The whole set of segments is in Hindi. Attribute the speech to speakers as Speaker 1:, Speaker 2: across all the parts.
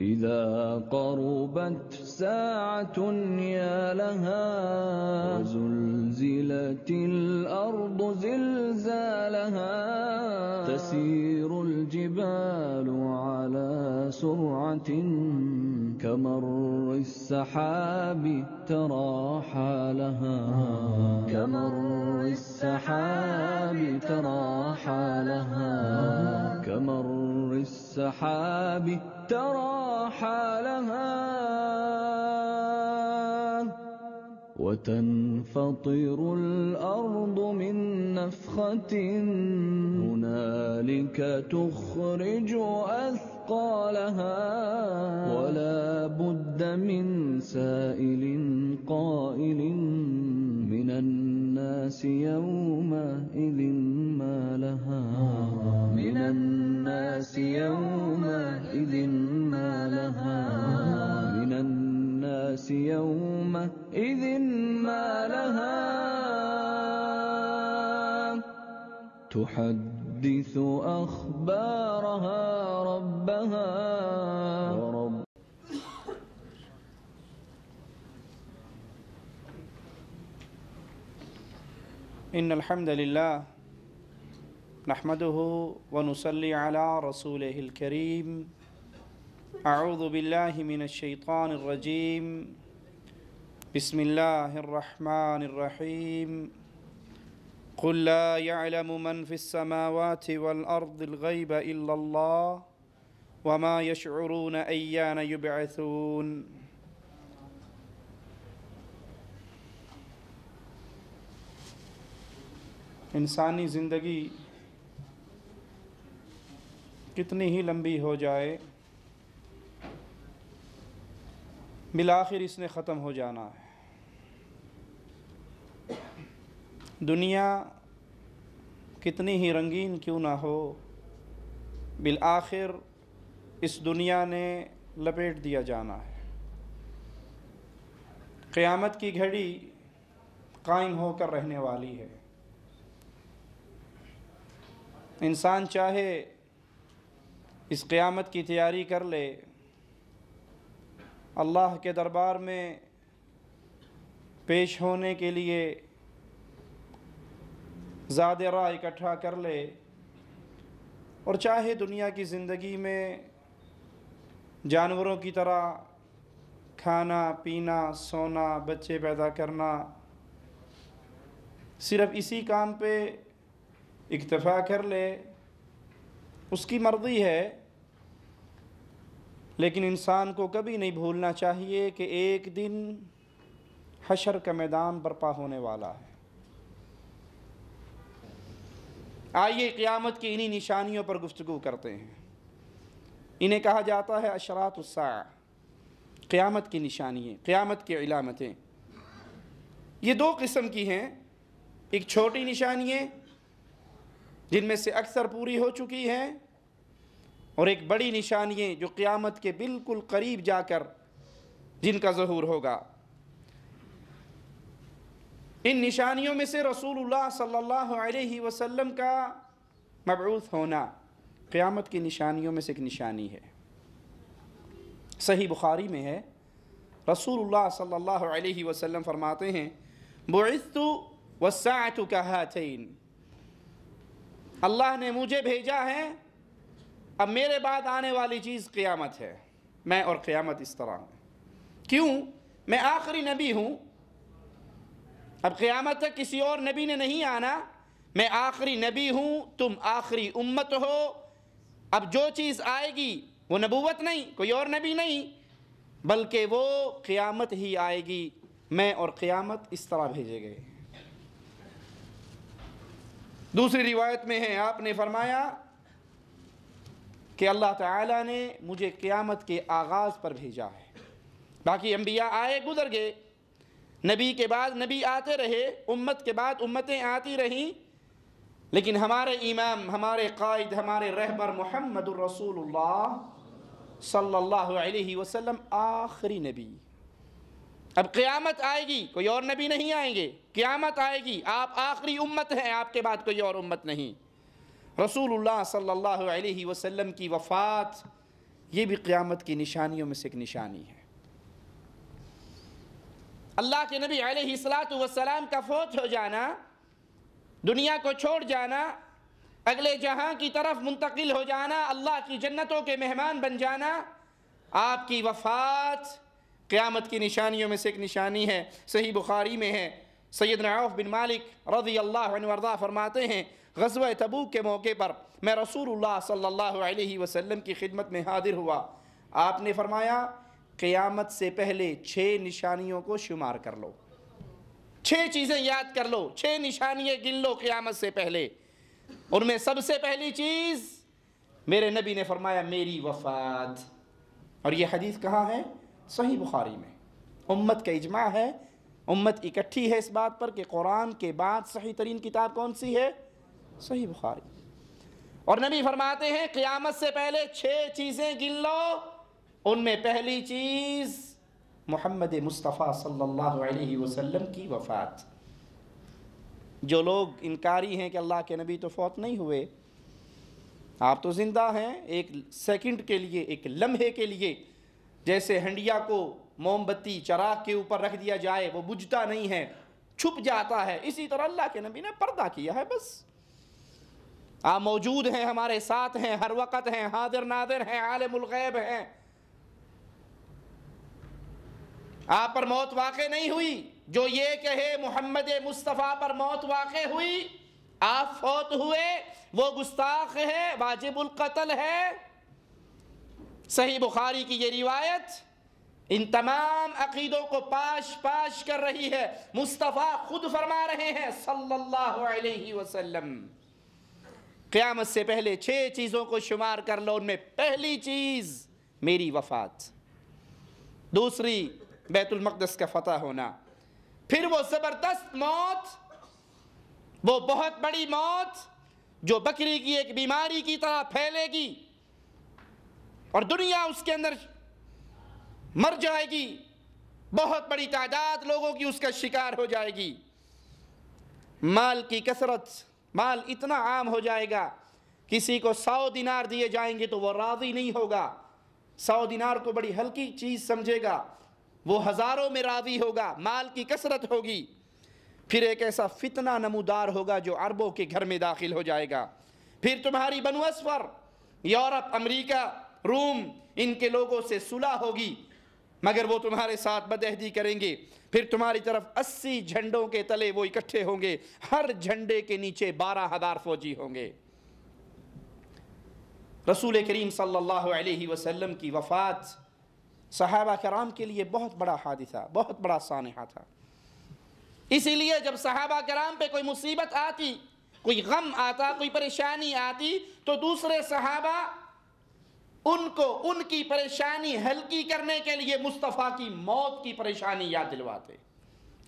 Speaker 1: إذا قربت ساعة يا لها وزلزلت الأرض زلزالها تسير الجبال على سرعة كمر السحاب ترى حالها كمر السحاب ترى حالها كمر السحاب ترى حالها وتنفطر الأرض من نفخة هنالك تخرج أثقالها ولا بد من سائل قائل من الناس يومئذ ما لها آه. من الناس الناس يومئذ ما لها من الناس يومئذ ما لها تحدث أخبارها ربها
Speaker 2: ورب إن الحمد لله نحمده ونصلي على رسوله الكريم اعوذ بالله من الشيطان الرجيم بسم الله الرحمن الرحيم قل لا يعلم من في السماوات والارض الغيب الا الله وما يشعرون ايان يبعثون انسانی زندگی कितनी ही लंबी हो जाए बिलाखिर इसने ख़त्म हो जाना है दुनिया कितनी ही रंगीन क्यों ना हो आखिर इस दुनिया ने लपेट दिया जाना है क़यामत की घड़ी कायम होकर रहने वाली है इंसान चाहे इस क़्यामत की तैयारी कर ले अल्लाह के दरबार में पेश होने के लिए ज़्यादा राय इकट्ठा कर ले और चाहे दुनिया की ज़िंदगी में जानवरों की तरह खाना पीना सोना बच्चे पैदा करना सिर्फ़ इसी काम पे इक्तफ़ा कर ले उसकी मर्ज़ी है लेकिन इंसान को कभी नहीं भूलना चाहिए कि एक दिन हशर का मैदान बर्पा होने वाला है आइए क़ियामत की इन्हीं निशानियों पर गुफ्तु करते हैं इन्हें कहा जाता है अशरात क़ियामत की निशानियाँ क़ियामत की अलामतें ये दो किस्म की हैं एक छोटी निशानियाँ जिनमें से अक्सर पूरी हो चुकी हैं और एक बड़ी निशानियाँ जो क़ियामत के बिल्कुल करीब जाकर जिनका ज़हूर होगा इन निशानियों में से रसूलुल्लाह सल्लल्लाहु अलैहि वसल्लम का मबूस होना क़्यामत की निशानियों में से एक निशानी है सही बुखारी में है रसूलुल्लाह सल्लल्लाहु अलैहि वसल्लम फरमाते हैं बुस्तु वसात कहा अल्लाह ने मुझे भेजा है अब मेरे बाद आने वाली चीज़ क़ियामत है मैं और क़ियामत इस तरह हूँ क्यों मैं आखिरी नबी हूँ अब क़ियामत तक किसी और नबी ने नहीं आना मैं आखिरी नबी हूँ तुम आखिरी उम्मत हो अब जो चीज़ आएगी वो नबूवत नहीं कोई और नबी नहीं बल्कि वो क़ियामत ही आएगी मैं और क़ियामत इस तरह भेजे गए दूसरी रिवायत में है आपने फरमाया कि अल्लाह ताला ने मुझे क़्यामत के आगाज़ पर भेजा है बाकी अम्बिया आए गुज़र गए नबी के बाद नबी आते रहे उम्मत के बाद उम्मतें आती रहीं लेकिन हमारे इमाम हमारे कायद हमारे रहबर मोहम्मद रसूल सल्लल्लाहु अलैहि वसल्लम आखिरी नबी अब क़्यामत आएगी कोई और नबी नहीं आएंगे क़्यामत आएगी आप आखिरी उम्मत हैं आपके बाद कोई और उम्मत नहीं रसूल सल्ला वसल्लम की वफ़ात ये भी क़्यामत की निशानियों में से एक निशानी है अल्लाह के नबी सलाम का फौत हो जाना दुनिया को छोड़ जाना अगले जहां की तरफ मुंतकिल हो जाना अल्लाह की जन्नतों के मेहमान बन जाना आपकी वफ़ात क़्यामत की निशानियों में से एक निशानी है सही बुखारी में है सैद नौफ बिन मालिक रजी अल्लाह वर्दा फरमाते हैं गजब तबू के मौके पर मैं रसूल सल्ह वसम की खिदमत में हाजिर हुआ आपने फरमाया क़ियामत से पहले छः निशानियों को शुमार कर लो छः चीज़ें याद कर लो छः निशानियाँ गिन लो क़ियामत से पहले उनमें सबसे पहली चीज़ मेरे नबी ने फरमाया मेरी वफात और ये हदीस कहाँ है सही बुखारी में उम्मत का इजमा है उम्मत इकट्ठी है इस बात पर कि कुरान के बाद सही तरीन किताब कौन सी है सही बुखारी और नबी फरमाते हैं क़ियामत से पहले छः चीज़ें गिन लो उनमें पहली चीज़ मोहम्मद मुस्तफ़ा सल्लल्लाहु अलैहि वसल्लम की वफ़ात जो लोग इनकारी हैं कि अल्लाह के नबी तो फौत नहीं हुए आप तो ज़िंदा हैं एक सेकंड के लिए एक लम्हे के लिए जैसे हंडिया को मोमबत्ती चराग के ऊपर रख दिया जाए वो बुझता नहीं है छुप जाता है इसी तरह अल्लाह के नबी ने पर्दा किया है बस आप मौजूद हैं हमारे साथ हैं हर वक़्त हैं हादिर नादिर हैं गैब हैं आप पर मौत वाक़ नहीं हुई जो ये कहे मोहम्मद मुस्तफ़ा पर मौत वाक़ हुई आप फौत हुए वो गुस्ताख है वाजिबुलकतल है सही बुखारी की ये रिवायत इन तमाम अकीदों को पाश पाश कर रही है मुस्तफ़ा खुद फरमा रहे हैं सल्लल्लाहु अलैहि वसल्लम क़्यामत से पहले छः चीज़ों को शुमार कर लो उनमें पहली चीज़ मेरी वफात दूसरी बैतुलमक़दस का फतह होना फिर वो ज़बरदस्त मौत वो बहुत बड़ी मौत जो बकरी की एक बीमारी की तरह फैलेगी और दुनिया उसके अंदर मर जाएगी बहुत बड़ी तादाद लोगों की उसका शिकार हो जाएगी माल की कसरत माल इतना आम हो जाएगा किसी को सौ दिनार दिए जाएंगे तो वह राजी नहीं होगा सौ दिनार को बड़ी हल्की चीज़ समझेगा वो हज़ारों में रावी होगा माल की कसरत होगी फिर एक ऐसा फितना नमूदार होगा जो अरबों के घर में दाखिल हो जाएगा फिर तुम्हारी बनवस यूरोप अमेरिका रूम इनके लोगों से सुलह होगी मगर वो तुम्हारे साथ बदहदी करेंगे फिर तुम्हारी तरफ अस्सी झंडों के तले वो इकट्ठे होंगे हर झंडे के नीचे बारह हजार फौजी होंगे रसूल करीम सल्लल्लाहु अलैहि वसल्लम की वफ़ात सहाबा कराम के लिए बहुत बड़ा हादिसा बहुत बड़ा सानहा था इसीलिए जब साहबा कराम पे कोई मुसीबत आती कोई गम आता कोई परेशानी आती तो दूसरे सहाबा उनको उनकी परेशानी हल्की करने के लिए मुस्तफ़ा की मौत की परेशानी याद दिलवाते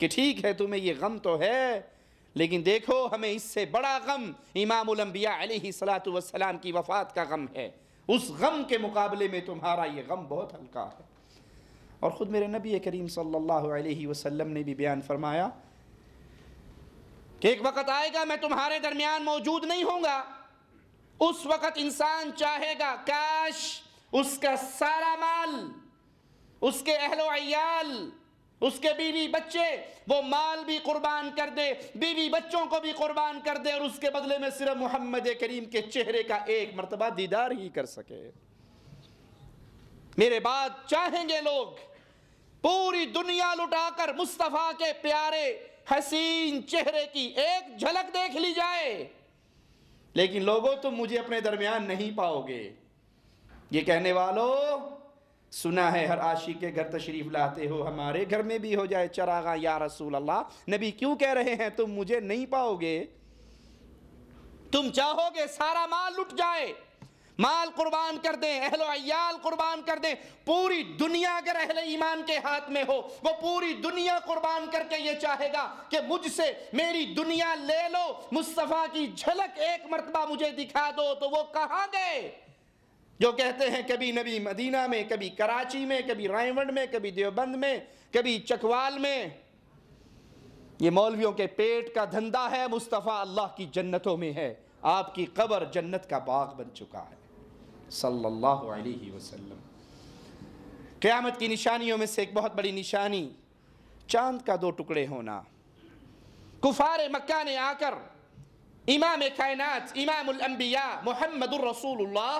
Speaker 2: कि ठीक है तुम्हें ये गम तो है लेकिन देखो हमें इससे बड़ा गम इमामबिया सलातम की वफ़ात का गम है उस गम के मुकाबले में तुम्हारा ये गम बहुत हल्का है और ख़ुद मेरे नबी करीम सल्लल्लाहु अलैहि वसल्लम ने भी बयान फरमाया कि एक वक़्त आएगा मैं तुम्हारे दरमियान मौजूद नहीं होऊंगा उस वक़्त इंसान चाहेगा काश उसका सारा माल उसके अहलो अयाल उसके बीवी बच्चे वो माल भी कुर्बान कर दे बीवी बच्चों को भी कुर्बान कर दे और उसके बदले में सिर्फ मोहम्मद करीम के चेहरे का एक मरतबा दीदार ही कर सके मेरे बाद चाहेंगे लोग पूरी दुनिया लुटाकर मुस्तफ़ा के प्यारे हसीन चेहरे की एक झलक देख ली जाए लेकिन लोगों तुम मुझे अपने दरमियान नहीं पाओगे ये कहने वालों सुना है हर आशी के घर तशरीफ़ लाते हो हमारे घर में भी हो जाए चरागा या रसूल अल्लाह नबी क्यों कह रहे हैं तुम मुझे नहीं पाओगे तुम चाहोगे सारा माल लुट जाए माल कुर्बान कर दें अहलो अयाल कुर्बान कर दें पूरी दुनिया अगर अहल ईमान के हाथ में हो वो पूरी दुनिया कुर्बान करके ये चाहेगा कि मुझसे मेरी दुनिया ले लो मुस्तफ़ा की झलक एक मरतबा मुझे दिखा दो तो वो कहाँ गए जो कहते हैं कभी नबी मदीना में कभी कराची में कभी रायवंड में कभी देवबंद में कभी चकवाल में ये मौलवियों के पेट का धंधा है मुस्तफ़ा अल्लाह की जन्नतों में है आपकी कबर जन्नत का बाग बन चुका है सल्लल्लाहु अलैहि वसल्लम क़यामत की निशानियों में से एक बहुत बड़ी निशानी चांद का दो टुकड़े होना कुफार मक्का ने आकर इमाम कायनात इमामबिया मोहम्मद रसूलुल्लाह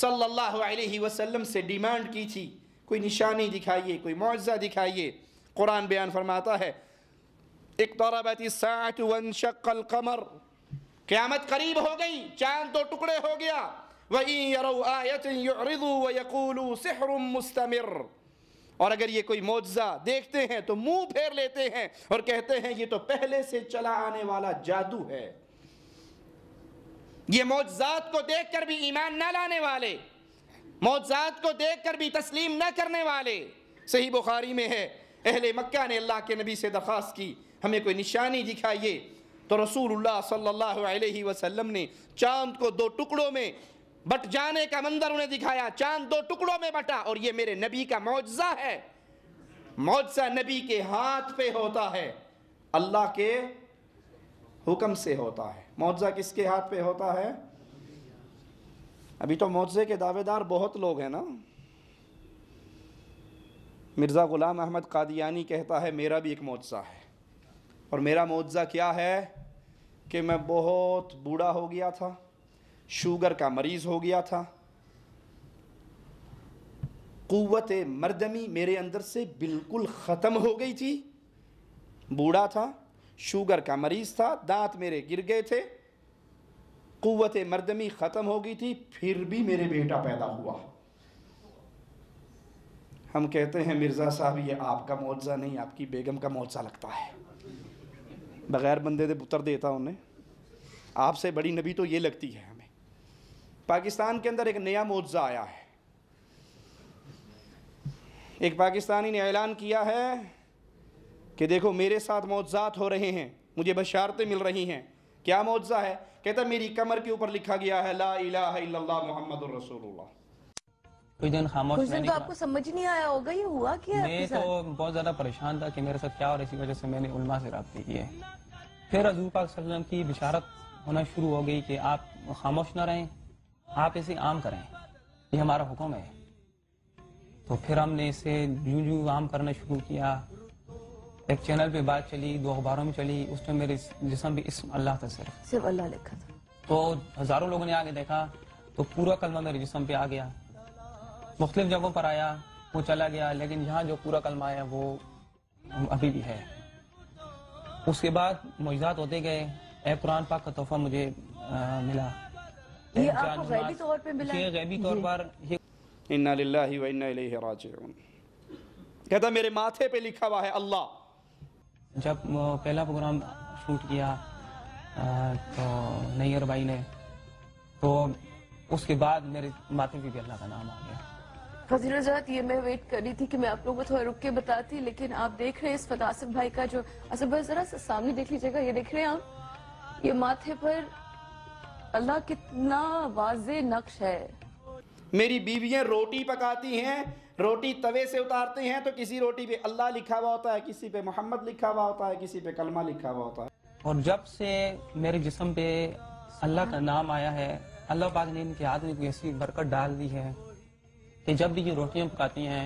Speaker 2: सल्लल्लाहु अलैहि वसल्लम से डिमांड की थी कोई निशानी दिखाइए कोई मुआवजा दिखाइए कुरान बयान फरमाता है इकतरबत वन शक्ल कमर क़्यामत करीब हो गई चांद दो टुकड़े हो गया वहीं यरो आयतु वकूलू सहर मुस्तमिर और अगर ये कोई मुआवजा देखते हैं तो मुंह फेर लेते हैं और कहते हैं ये तो पहले से चला आने वाला जादू है ये मुआवजात को देख कर भी ईमान ना लाने वाले मुआवजात को देख कर भी तस्लीम ना करने वाले सही बुखारी में है अहले मक्का ने अल्लाह के नबी से दरख्वास्त की हमें कोई निशानी दिखाइए तो रसूलुल्लाह सल्लल्लाहु अलैहि वसल्लम ने चांद को दो टुकड़ों में बट जाने का मंदर उन्हें दिखाया चांद दो टुकड़ों में बटा और ये मेरे नबी का मुआवजा है मुआवजा नबी के हाथ पे होता है अल्लाह के हुक्म से होता है मुआवजा किसके हाथ पे होता है अभी तो मुआवजे के दावेदार बहुत लोग हैं ना मिर्ज़ा ग़ुलाम अहमद कादियानी कहता है मेरा भी एक मुआवजा है और मेरा मुआवजा क्या है कि मैं बहुत बूढ़ा हो गया था शुगर का मरीज़ हो गया था कुत मरदमी मेरे अंदर से बिल्कुल ख़त्म हो गई थी बूढ़ा था शुगर का मरीज़ था दांत मेरे गिर गए थे कुत मरदमी ख़त्म हो गई थी फिर भी मेरे बेटा पैदा हुआ हम कहते हैं मिर्ज़ा साहब ये आपका मुआवजा नहीं आपकी बेगम का मुआवजा लगता है बग़ैर बंदे दे पुत्र देता उन्हें आपसे बड़ी नबी तो ये लगती है पाकिस्तान के अंदर एक नया मुआवजा आया है एक पाकिस्तानी ने ऐलान किया है कि देखो मेरे साथ मुआवजात हो रहे हैं मुझे बशारतें मिल रही हैं क्या मुआवजा है कहता मेरी कमर के ऊपर लिखा गया है ला इलाहा मोहम्मद रसूलुल्लाह
Speaker 3: कुछ दिन खामोश कुछ दिन तो आपको समझ नहीं आया होगा ये हुआ क्या मैं तो बहुत ज़्यादा परेशान था कि मेरे साथ क्या हो रहा इसी वजह से मैंने उलमा से रबते किए फिर हजूर पाक की बिशारत होना शुरू हो गई कि आप खामोश ना रहें आप इसे आम करें ये हमारा हुक्म है तो फिर हमने इसे जू जू आम करना शुरू किया एक चैनल पे बात चली दो अखबारों में चली उसमें मेरे जिसम भी इसम अल्लाह था सिर्फ सिर्फ अल्लाह लिखा था तो हजारों लोगों ने आगे देखा तो पूरा कलमा मेरे जिसम पे आ गया मुख्तलिफ जगहों पर आया वो चला गया लेकिन यहाँ जो पूरा कलमा आया वो अभी भी है उसके बाद मुजात होते गए ए कुरान पाक का तोहफा मुझे
Speaker 2: आ, मिला कहता मेरे माथे पे लिखा हुआ है अल्लाह
Speaker 3: जब पहला प्रोग्राम शूट किया तो नैयर भाई ने तो उसके बाद मेरे माथे पे भी अल्लाह का नाम आ गया फजील ये मैं वेट कर रही थी कि मैं आप लोगों को थोड़ा रुक के बताती लेकिन आप देख रहे हैं इस फतासिफ भाई का जो असर अच्छा, बस जरा सामने देख लीजिएगा ये देख रहे हैं आप ये माथे पर अल्लाह कितना वाजे नक्श है
Speaker 2: मेरी बीवियां रोटी पकाती हैं रोटी तवे से उतारते हैं तो किसी रोटी पे अल्लाह लिखा हुआ होता है किसी पे मोहम्मद लिखा हुआ होता है किसी पे कलमा लिखा हुआ होता है
Speaker 3: और जब से मेरे जिस्म पे अल्लाह का नाम आया है अल्लाह पाक ने इनके हाथ में ऐसी बरकत डाल दी है कि जब भी ये रोटियां पकाती हैं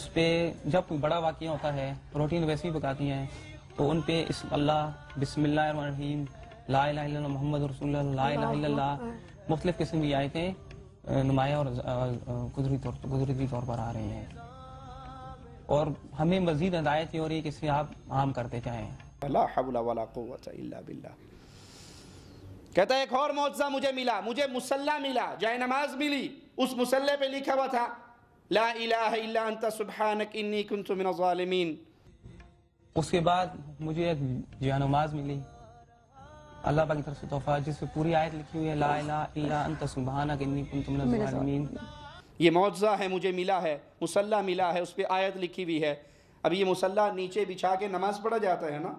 Speaker 3: उस पर जब कोई बड़ा वाक़ होता है रोटियां वैसे ही पकाती हैं तो उन पे इस अल्लाह बिसमीम ला मोहम्मद रसोल्ला मुख्तलिफ किस्म की आयतें नुमाया और कुदरती तौर पर आ रही हैं और हमें मजीद हदायत हो रही है किसी
Speaker 2: आप आम करते चाहें कहता है एक और मुआवजा मुझे मिला मुझे मुसल्ला मिला जाय नमाज मिली उस मुसल्ले पे लिखा हुआ था ला इलाहा इल्ला अंत सुभानक इन्नी कुंतु मिनज़ालिमीन
Speaker 3: उसके बाद मुझे एक जाय नमाज मिली अल्लाह पाक की तरफ से तोहफा जिसमें पूरी आयत लिखी हुई है ला इल्ला अंत
Speaker 2: ये मुआवजा है मुझे मिला है मुसल्ला मिला है उस पर आयत लिखी हुई है अब ये मुसल्ला नीचे बिछा के नमाज पढ़ा जाता है ना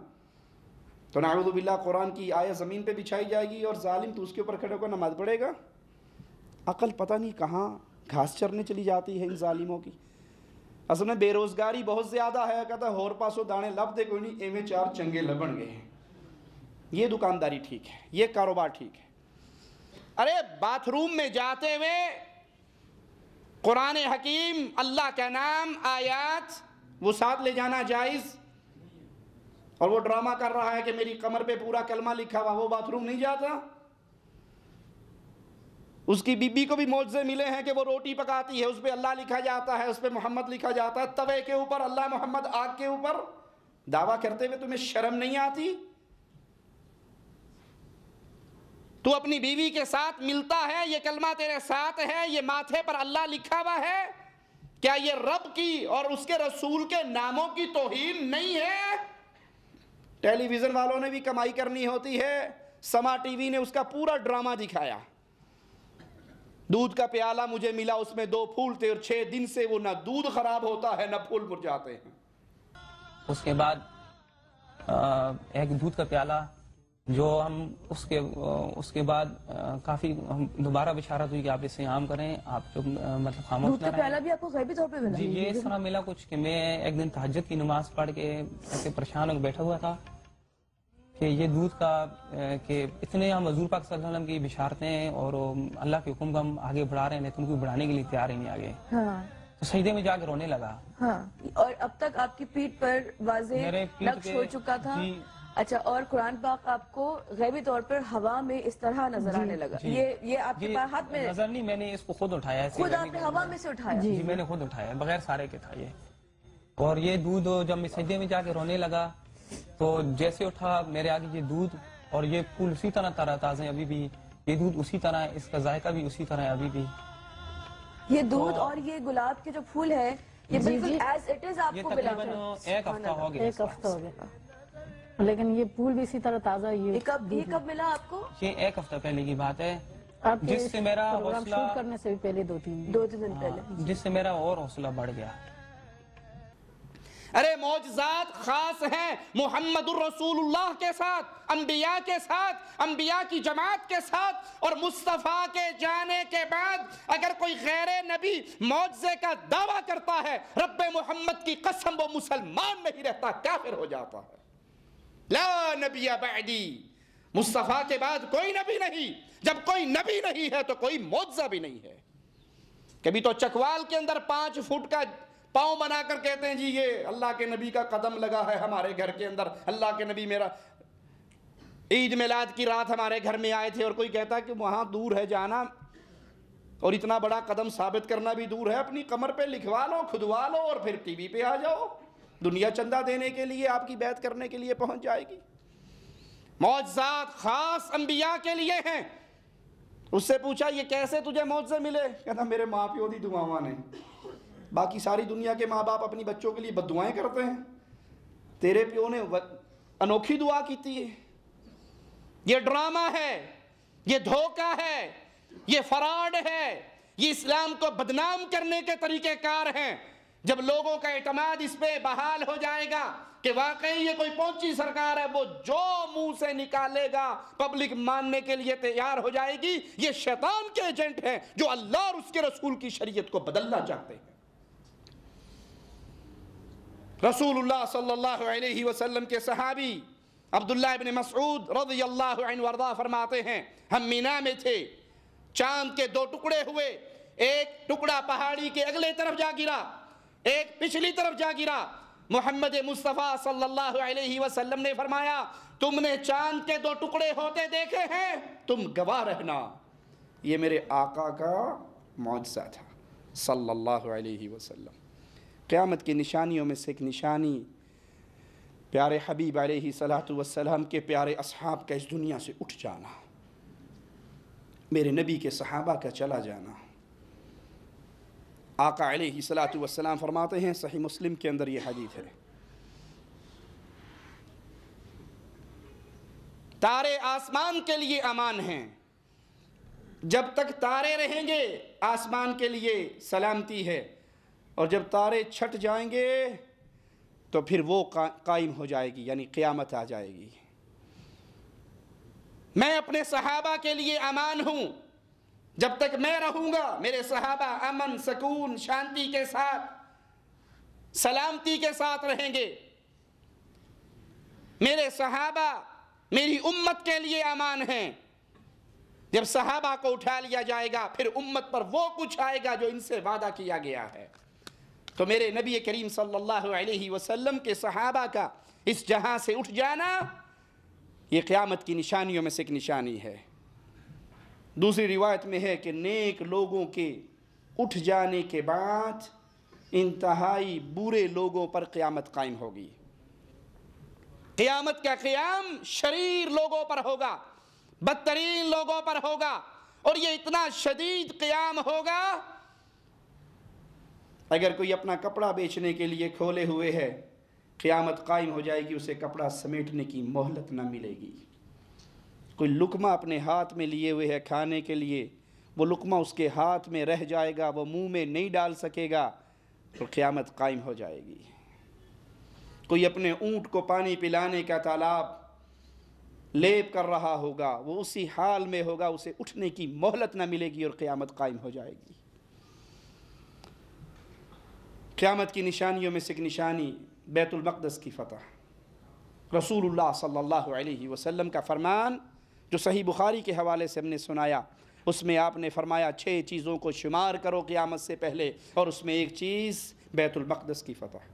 Speaker 2: तो नाउदबिल्ला कुरान की आयत ज़मीन पर बिछाई जाएगी और जालिम तो उसके ऊपर खड़े होकर नमाज पढ़ेगा अकल पता नहीं कहाँ घास चरने चली जाती है इन ालिमों की असल में बेरोज़गारी बहुत ज़्यादा है कहता है होर पासो दाने लभ दे कोई नहीं एवें चार चंगे लबण गए हैं ये दुकानदारी ठीक है ये कारोबार ठीक है अरे बाथरूम में जाते हुए कुरान हकीम अल्लाह का नाम आयात वो साथ ले जाना जायज़ और वो ड्रामा कर रहा है कि मेरी कमर पे पूरा कलमा लिखा हुआ वो बाथरूम नहीं जाता उसकी बीबी को भी मुआवजे मिले हैं कि वो रोटी पकाती है उस पर अल्लाह लिखा जाता है उस पर मोहम्मद लिखा जाता है तवे के ऊपर अल्लाह मोहम्मद आग के ऊपर दावा करते हुए तुम्हें शर्म नहीं आती तू अपनी बीवी के साथ मिलता है ये कलमा तेरे साथ है ये माथे पर अल्लाह लिखा हुआ है क्या ये रब की और उसके रसूल के नामों की तोहीन नहीं है टेलीविज़न वालों ने भी कमाई करनी होती है समा टीवी ने उसका पूरा ड्रामा दिखाया दूध का प्याला मुझे मिला उसमें दो फूल थे और छह दिन से वो ना दूध खराब होता है ना फूल मुरझाते हैं
Speaker 3: उसके बाद आ, एक दूध का प्याला जो हम उसके उसके बाद काफी हम दोबारा बिछारा हुई तो कि आप इससे आम करें आप जो मतलब खामोश ना तो पहला भी आपको गैबी तौर पे मिला जी ये इस मिला कुछ कि मैं एक दिन तहजद की नमाज पढ़ के ऐसे परेशान होकर बैठा हुआ था कि ये दूध का कि इतने हम हजूर पाक वसल्लम की बिशारतें और अल्लाह के हुक्म को हम आगे बढ़ा रहे हैं लेकिन कोई बढ़ाने के लिए तैयार ही नहीं आगे हाँ। तो सजदे में जाकर रोने लगा हाँ। और अब तक आपकी पीठ पर वाजे नक्श हो चुका था अच्छा और कुरान पाक आपको गैबी तौर पर हवा में इस तरह नजर आने लगा ये ये आपके पास हाथ में नजर नहीं मैंने इसको खुद उठाया खुद आपने हवा में से उठाया जी, जी मैंने खुद उठाया बगैर सारे के था ये और ये दूध जब मैं सजे में जाके रोने लगा तो जैसे उठा मेरे आगे ये दूध और ये फूल उसी तरह तरह ताजे अभी भी ये दूध उसी तरह है इसका जायका भी उसी तरह है अभी भी ये दूध तो- और ये गुलाब के जो फूल है ये बिल्कुल एज इट इज आपको एक हफ्ता हो गया एक हफ्ता हो गया लेकिन ये फूल भी इसी तरह ताज़ा ये कब ये कब मिला आपको ये एक हफ्ता पहले की बात है जिससे मेरा हौसला
Speaker 2: करने से भी पहले दो तीन दो तीन दिन पहले
Speaker 3: हाँ, जिससे मेरा और हौसला बढ़ गया
Speaker 2: अरे मोजात खास हैं मोहम्मद रसूलुल्लाह के साथ अंबिया के साथ अंबिया की जमात के साथ और मुस्तफ़ा के जाने के बाद अगर कोई गैर नबी मुआवजे का दावा करता है रब मोहम्मद की कसम वो मुसलमान नहीं रहता काफिर हो जाता है ला नबिया बदी मुस्तफ़ा के बाद कोई नबी नहीं जब कोई नबी नहीं है तो कोई मुआवजा भी नहीं है कभी तो चकवाल के अंदर पाँच फुट का पाँव बनाकर कहते हैं जी ये अल्लाह के नबी का कदम लगा है हमारे घर के अंदर अल्लाह के नबी मेरा ईद मिलाद की रात हमारे घर में आए थे और कोई कहता कि वहाँ दूर है जाना और इतना बड़ा कदम साबित करना भी दूर है अपनी कमर पे लिखवा लो खुदवा लो और फिर टीवी पे आ जाओ दुनिया चंदा देने के लिए आपकी बैत करने के लिए पहुंच जाएगी मुआजात खास अंबिया के लिए हैं उससे पूछा ये कैसे तुझे मुआवजे मिले कहता मेरे माँ प्यो दी दुआवा ने बाकी सारी दुनिया के माँ बाप अपनी बच्चों के लिए बदुआएं करते हैं तेरे प्यो ने अनोखी दुआ की थी ये ड्रामा है ये धोखा है ये फ्रॉड है ये इस्लाम को बदनाम करने के तरीक़ेकार हैं जब लोगों का एतमाद इस पर बहाल हो जाएगा कि वाकई ये कोई पहुंची सरकार है वो जो मुंह से निकालेगा पब्लिक मानने के लिए तैयार हो जाएगी ये शैतान के एजेंट हैं जो अल्लाह और उसके रसूल की शरीयत को बदलना चाहते हैं रसूलुल्लाह सल्लल्लाहु अलैहि वसल्लम के सहाबी अब्दुल्ला इबन मसऊद रजी फरमाते हैं हम मीना में थे चांद के दो टुकड़े हुए एक टुकड़ा पहाड़ी के अगले तरफ जा गिरा एक पिछली तरफ जा गिरा मोहम्मद मुस्तफ़ा सल्लल्लाहु अलैहि वसल्लम ने फरमाया तुमने चांद के दो टुकड़े होते देखे हैं तुम गवाह रहना ये मेरे आका का मुआवजा था सल्लल्लाहु अलैहि वसल्लम क़्यामत की निशानियों में से एक निशानी प्यारे हबीब अलैहि सलातु वसलाम के प्यारे असहाब का इस दुनिया से उठ जाना मेरे नबी के सहाबा का चला जाना आका सलात वसलाम फरमाते हैं सही मुस्लिम के अंदर ये हदीत है तारे आसमान के लिए अमान हैं जब तक तारे रहेंगे आसमान के लिए सलामती है और जब तारे छट जाएंगे तो फिर वो कायम हो जाएगी यानी क़्यामत आ जाएगी मैं अपने सहाबा के लिए अमान हूँ जब तक मैं रहूंगा मेरे सहाबा अमन सकून शांति के साथ सलामती के साथ रहेंगे मेरे सहाबा मेरी उम्मत के लिए अमान हैं जब सहाबा को उठा लिया जाएगा फिर उम्मत पर वो कुछ आएगा जो इनसे वादा किया गया है तो मेरे नबी करीम सल्लल्लाहु अलैहि वसल्लम के सहाबा का इस जहां से उठ जाना ये क़्यामत की निशानियों में से एक निशानी है दूसरी रिवायत में है कि नेक लोगों के उठ जाने के बाद इंतहाई बुरे लोगों पर क़यामत कायम होगी क़यामत का क़याम शरीर लोगों पर होगा बदतरीन लोगों पर होगा और ये इतना शदीद क़याम होगा अगर कोई अपना कपड़ा बेचने के लिए खोले हुए है क़यामत कायम हो जाएगी उसे कपड़ा समेटने की मोहलत ना मिलेगी कोई लुकमा अपने हाथ में लिए हुए है खाने के लिए वो लुकमा उसके हाथ में रह जाएगा वो मुंह में नहीं डाल सकेगा तो क़्यामत कायम हो जाएगी कोई अपने ऊँट को पानी पिलाने का तालाब लेप कर रहा होगा वो उसी हाल में होगा उसे उठने की मोहलत ना मिलेगी और क़्यामत कायम हो जाएगी क़्यामत की निशानियों में से एक निशानी बैतुलमक़दस की फ़तह रसूलुल्लाह सल्लल्लाहु अलैहि वसल्लम का फरमान जो सही बुखारी के हवाले से हमने सुनाया उसमें आपने फरमाया छः चीज़ों को शुमार करो क़ियामत से पहले और उसमें एक चीज़ बैतुलमक़दस की फ़तह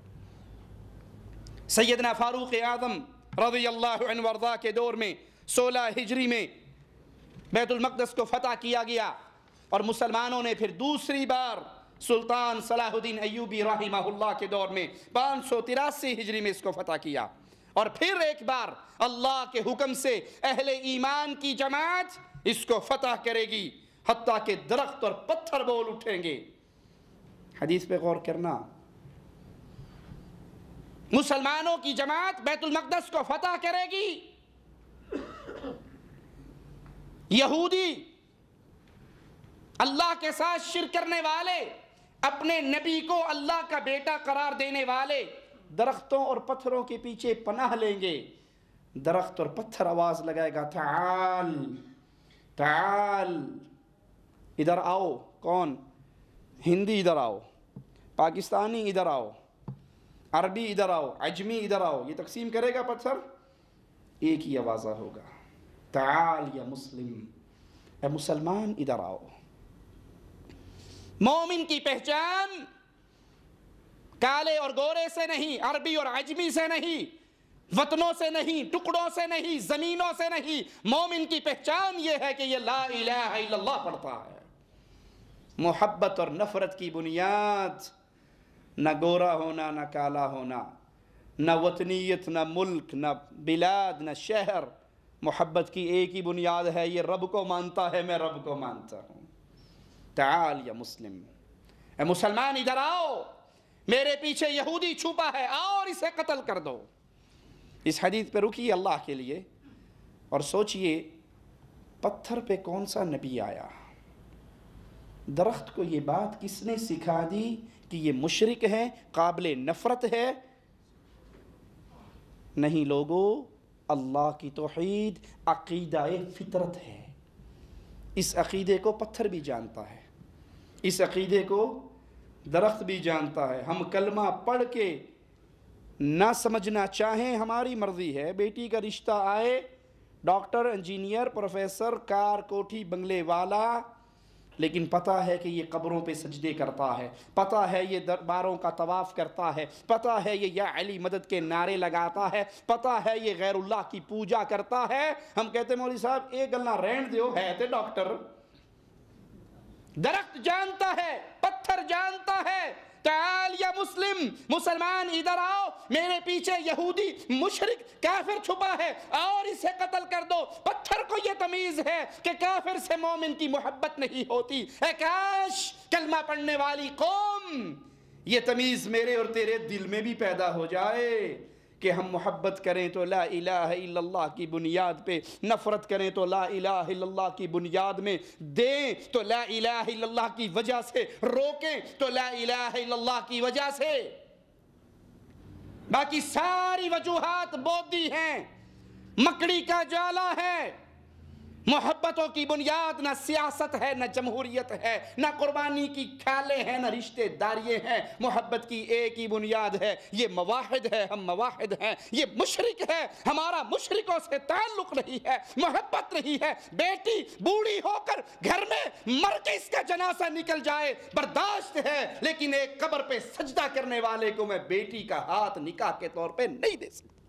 Speaker 2: सैदना फ़ारूक आदम रजी के दौर में सोलह हिजरी में बैतुलमक़दस को फ़तह किया गया और मुसलमानों ने फिर दूसरी बार सुल्तान सलाहुद्दीन अयूबी रही के दौर में पाँच सौ तिरासी हिजरी में इसको फ़तह किया और फिर एक बार अल्लाह के हुक्म से अहले ईमान की जमात इसको फतह करेगी हत्या के दरख्त और पत्थर बोल उठेंगे हदीस पे गौर करना मुसलमानों की जमात बैतुलमकदस को फतह करेगी यहूदी अल्लाह के साथ शिर करने वाले अपने नबी को अल्लाह का बेटा करार देने वाले दरख्तों और पत्थरों के पीछे पनाह लेंगे दरख्त और पत्थर आवाज़ लगाएगा ताल ताल इधर आओ कौन हिंदी इधर आओ पाकिस्तानी इधर आओ अरबी इधर आओ अजमी इधर आओ ये तकसीम करेगा पत्थर एक ही आवाज़ा होगा ताल या मुस्लिम या मुसलमान इधर आओ मोमिन की पहचान काले और गोरे से नहीं अरबी और अजमी से नहीं वतनों से नहीं टुकड़ों से नहीं जमीनों से नहीं मोमिन की पहचान यह है कि यह ला इलाहा पढ़ता है मोहब्बत और नफरत की बुनियाद न गोरा होना ना काला होना न वतनीत ना मुल्क न बिलाद न शहर मोहब्बत की एक ही बुनियाद है ये रब को मानता है मैं रब को मानता हूँ ताल या मुस्लिम मुसलमान इधर आओ मेरे पीछे यहूदी छुपा है और इसे कत्ल कर दो इस हदीत पे रुकी अल्लाह के लिए और सोचिए पत्थर पे कौन सा नबी आया दरख्त को ये बात किसने सिखा दी कि ये मुशरक है काबिल नफ़रत है नहीं लोगो अल्लाह की तोहद अकीदा फितरत है इस अकीदे को पत्थर भी जानता है इस अकीदे को दरख्त भी जानता है हम कलमा पढ़ के ना समझना चाहें हमारी मर्ज़ी है बेटी का रिश्ता आए डॉक्टर इंजीनियर प्रोफेसर कार कोठी बंगले वाला लेकिन पता है कि ये कब्रों पे सजदे करता है पता है ये दरबारों का तवाफ़ करता है पता है ये या अली मदद के नारे लगाता है पता है ये गैरुल्लाह की पूजा करता है हम कहते मौली साहब एक गल्ला रहन दो है तो डॉक्टर दरख्त जानता है पत्थर जानता है ताल या मुस्लिम मुसलमान इधर आओ मेरे पीछे यहूदी मुशरक काफिर छुपा है और इसे कत्ल कर दो पत्थर को यह तमीज़ है कि काफिर से मोमिन की मोहब्बत नहीं होती है काश कलमा पढ़ने वाली कौम ये तमीज़ मेरे और तेरे दिल में भी पैदा हो जाए कि हम मोहब्बत करें तो ला इलाह की बुनियाद पे नफ़रत करें तो ला इला की बुनियाद में दें तो ला इलाह की वजह से रोकें तो ला इलाह की वजह से बाकी सारी वजूहत बोधी हैं मकड़ी का जाला है मोहब्बतों की बुनियाद ना सियासत है ना जमहूरियत है ना कुर्बानी की ख्यालें हैं ना रिश्तेदारियाँ हैं मोहब्बत की एक ही बुनियाद है ये मवाहिद है हम मवाहिद हैं ये मुशरक है हमारा मुशरकों से ताल्लुक़ नहीं है मोहब्बत नहीं है बेटी बूढ़ी होकर घर में मर के इसका जनासा निकल जाए बर्दाश्त है लेकिन एक कब्र पे सजदा करने वाले को मैं बेटी का हाथ निकाह के तौर पर नहीं दे सकता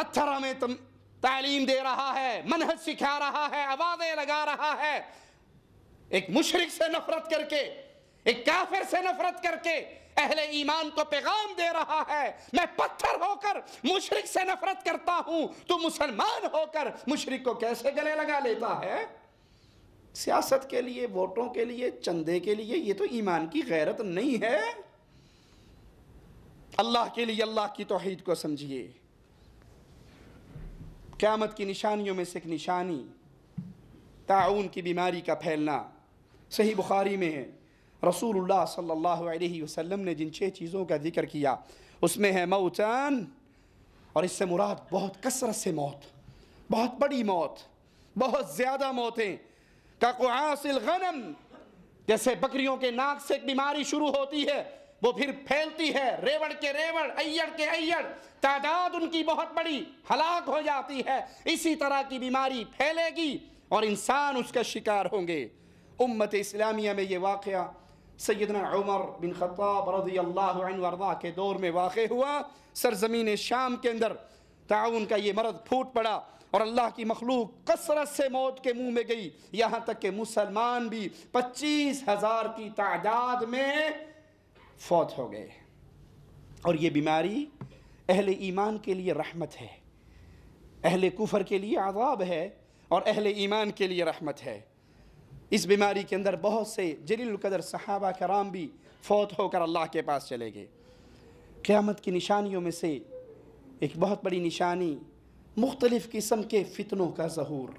Speaker 2: पत्थर हमें तुम तालीम दे रहा है मनहज सिखा रहा है आवाज़ें लगा रहा है एक मुशरक से नफरत करके एक काफिर से नफरत करके अहले ईमान को पैगाम दे रहा है मैं पत्थर होकर मुशरक से नफरत करता हूं तो मुसलमान होकर मुशरक को कैसे गले लगा लेता है सियासत के लिए वोटों के लिए चंदे के लिए ये तो ईमान की गैरत नहीं है अल्लाह के लिए अल्लाह की तोहहीद को समझिए क़्यामत की निशानियों में से एक निशानी ताउन की बीमारी का फैलना सही बुखारी में है रसूलुल्लाह सल्लल्लाहु अलैहि वसल्लम ने जिन छः चीज़ों का जिक्र किया उसमें है मऊतान और इससे मुराद बहुत कसरत से मौत बहुत बड़ी मौत बहुत ज़्यादा मौतें का कोसिल गनम जैसे बकरियों के नाक से एक बीमारी शुरू होती है वो फिर फैलती है रेवड़ के रेवड़ अयड़ के अयड़ तादाद उनकी बहुत बड़ी हलाक हो जाती है इसी तरह की बीमारी फैलेगी और इंसान उसका शिकार होंगे उम्मत इस्लामिया में ये वाक़ सैदना उमर बिन खत्ताब रजी अल्लाह के दौर में वाक़ हुआ सरजमीन शाम के अंदर ताउन का ये मर्द फूट पड़ा और अल्लाह की मखलूक कसरत से मौत के मुंह में गई यहाँ तक कि मुसलमान भी पच्चीस हज़ार की तादाद में फौत हो गए और ये बीमारी अहल ईमान के लिए रहमत है अहल कुफर के लिए आज़ाब है और अहल ईमान के लिए रहमत है इस बीमारी के अंदर बहुत से जलीलकदर सहाबा कराम भी फौत होकर अल्लाह के पास चले गए क़्यामत की निशानियों में से एक बहुत बड़ी निशानी मुख्तलिफ़ किस्म के फितनों का जहूर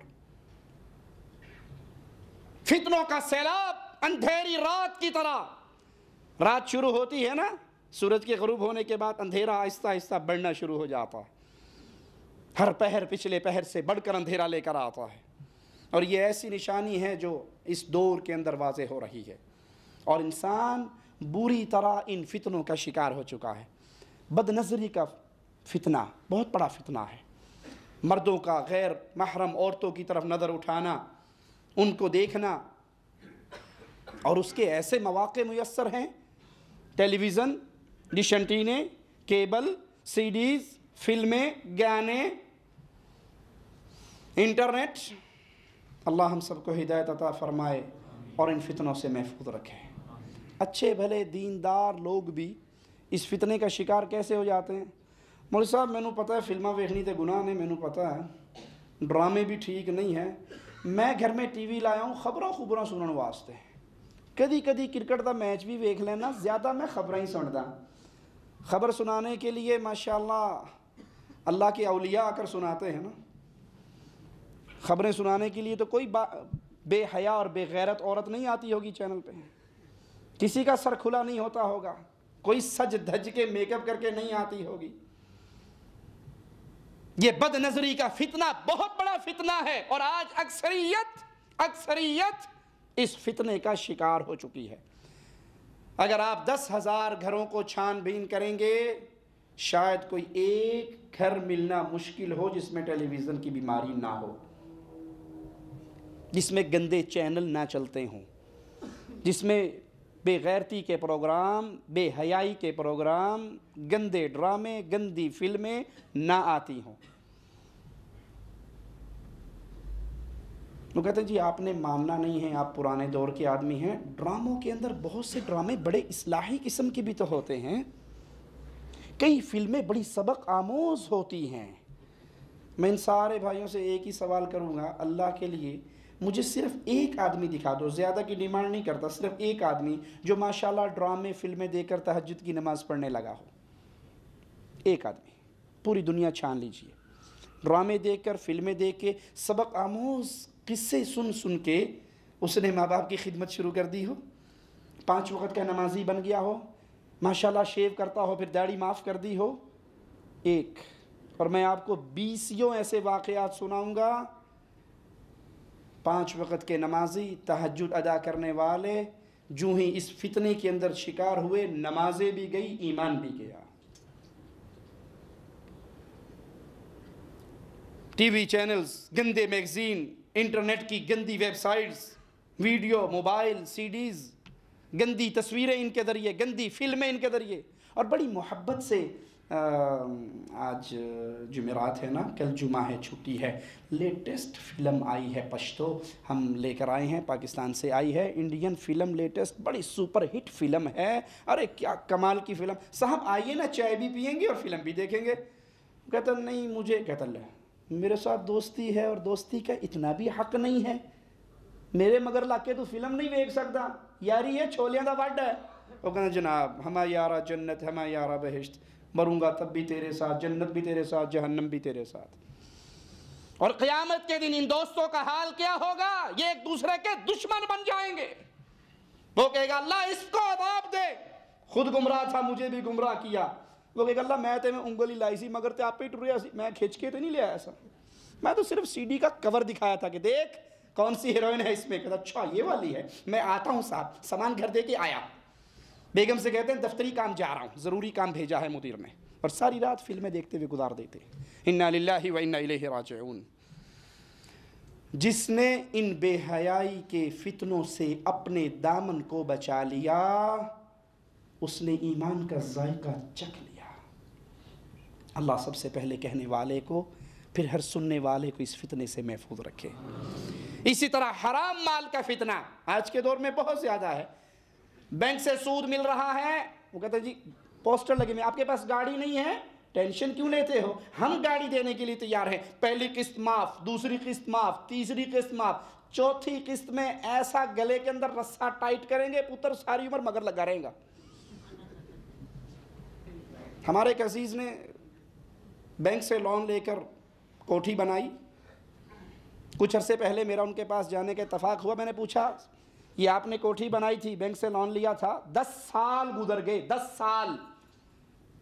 Speaker 2: फितनों का सैलाब अंधेरी रात की तरह रात शुरू होती है ना सूरज के गरूब होने के बाद अंधेरा आहिस्ता आहिस्ता बढ़ना शुरू हो जाता है हर पहर पिछले पहर से बढ़कर अंधेरा लेकर आता है और ये ऐसी निशानी है जो इस दौर के अंदर वाज हो रही है और इंसान बुरी तरह इन फितनों का शिकार हो चुका है बदनजरी का फितना बहुत बड़ा फितना है मर्दों का गैर महरम औरतों की तरफ नज़र उठाना उनको देखना और उसके ऐसे मौाक़े मैसर हैं टेलीविज़न डिश केबल सीडीज फिल्में गाने इंटरनेट अल्लाह हम सबको हिदायत अता फरमाए और इन फितनों से महफूज रखे अच्छे भले दीनदार लोग भी इस फितने का शिकार कैसे हो जाते हैं मोदी साहब मैं पता है फिल्मा वेखनी तो गुनाह ने मैनू पता है ड्रामे भी ठीक नहीं है मैं घर में टीवी लाया हूँ खबरों खुबरों सुनने वास्ते हैं कभी कभी क्रिकेट का मैच भी ਵੇਖ लेना ज्यादा मैं ਖਬਰਾਂ ਹੀ ਸੁਣਦਾ खबर सुनाने के लिए माशाल्लाह अल्लाह के अलिया आकर सुनाते हैं ना ख़बरें सुनाने के लिए तो कोई बेहया और बेगैरत औरत नहीं आती होगी चैनल पे किसी का सर खुला नहीं होता होगा कोई सज धज के मेकअप करके नहीं आती होगी ये बदनजरी का फितना बहुत बड़ा फितना है और आज अक्सरियत अक्सरियत इस फितने का शिकार हो चुकी है अगर आप दस हज़ार घरों को छानबीन करेंगे शायद कोई एक घर मिलना मुश्किल हो जिसमें टेलीविज़न की बीमारी ना हो जिसमें गंदे चैनल ना चलते हों जिसमें बेगैरती के प्रोग्राम बेहयाई के प्रोग्राम गंदे ड्रामे गंदी फिल्में ना आती हों वो कहते हैं जी आपने मानना नहीं है आप पुराने दौर के आदमी हैं ड्रामों के अंदर बहुत से ड्रामे बड़े इसलाही किस्म के भी तो होते हैं कई फिल्में बड़ी सबक आमोज होती हैं मैं इन सारे भाइयों से एक ही सवाल करूँगा अल्लाह के लिए मुझे सिर्फ एक आदमी दिखा दो ज़्यादा की डिमांड नहीं करता सिर्फ एक आदमी जो माशाल्लाह ड्रामे फिल्में देकर तहजद की नमाज़ पढ़ने लगा हो एक आदमी पूरी दुनिया छान लीजिए ड्रामे देख कर फिल्में देख के सबक आमोज किससे सुन सुन के उसने माँ बाप की खिदमत शुरू कर दी हो पांच वक्त का नमाजी बन गया हो माशाल्लाह शेव करता हो फिर दाढ़ी माफ़ कर दी हो एक और मैं आपको बीसियों ऐसे वाकयात सुनाऊंगा पांच वक्त के नमाजी तहजद अदा करने वाले जूँ ही इस फितने के अंदर शिकार हुए नमाजें भी गई ईमान भी गया टीवी चैनल्स गंदे मैगज़ीन इंटरनेट की गंदी वेबसाइट्स वीडियो मोबाइल सीडीज़ गंदी तस्वीरें इनके ज़रिए गंदी फिल्में इनके ज़रिए और बड़ी मोहब्बत से आज जुमेरात है ना कल जुमा है छुट्टी है लेटेस्ट फिल्म आई है पश्तो हम लेकर आए हैं पाकिस्तान से आई है इंडियन फिल्म लेटेस्ट बड़ी सुपर हिट फिल्म है अरे क्या कमाल की फ़िल्म साहब आइए ना चाय भी पियेंगे और फिल्म भी देखेंगे कहता नहीं मुझे कहता ले मेरे साथ दोस्ती है और दोस्ती का इतना भी हक नहीं है मेरे मगर लाके तू फिल्म नहीं देख सकता यारी है छोलियां का वड है वो कहना जनाब हमारा यारा जन्नत हमा यारा बहिश्त मरूंगा तब भी तेरे साथ जन्नत भी तेरे साथ जहन्नम भी तेरे साथ और क़यामत के दिन इन दोस्तों का हाल क्या होगा ये एक दूसरे के दुश्मन बन जाएंगे वो कहेगा अल्लाह इसको अदाब दे खुद गुमराह था मुझे भी गुमराह किया ਲੋਕ ਗੱਲਾਂ ਮੈਂ ਤੇ ਮੈਂ ਉਂਗਲੀ ਲਾਈ ਸੀ ਮਗਰ ਤੇ ਆਪੇ ਹੀ ਟੁਰ ਗਿਆ ਸੀ ਮੈਂ ਖਿੱਚ ਕੇ ਤੇ ਨਹੀਂ ਲਿਆਇਆ मैं तो सिर्फ सी डी का कवर दिखाया था कि देख कौन सी हीरोइन है इसमें कहता अच्छा ये वाली है मैं आता हूँ साहब सामान घर दे के आया बेगम से कहते हैं दफ्तरी काम जा रहा हूँ ज़रूरी काम भेजा है मुदिर ने और सारी रात फिल्में देखते हुए गुजार देते इन्ना लाही व इन्ना राजन जिसने इन बेहयाई के फितनों से अपने दामन को बचा लिया उसने ईमान का जायका चख लिया अल्लाह सबसे पहले कहने वाले को फिर हर सुनने वाले को इस फितने से महफूज रखे इसी तरह हराम माल का फितना आज के दौर में बहुत ज़्यादा है बैंक से सूद मिल रहा है वो कहते जी पोस्टर लगे में आपके पास गाड़ी नहीं है टेंशन क्यों लेते हो हम गाड़ी देने के लिए तैयार हैं पहली किस्त माफ दूसरी किस्त माफ तीसरी किस्त माफ चौथी किस्त में ऐसा गले के अंदर रस्सा टाइट करेंगे पुत्र सारी उम्र मगर लगा रहेगा हमारे एक अजीज ने बैंक से लोन लेकर कोठी बनाई कुछ अरसे पहले मेरा उनके पास जाने का इतफाक़ हुआ मैंने पूछा ये आपने कोठी बनाई थी बैंक से लोन लिया था दस साल गुजर गए दस साल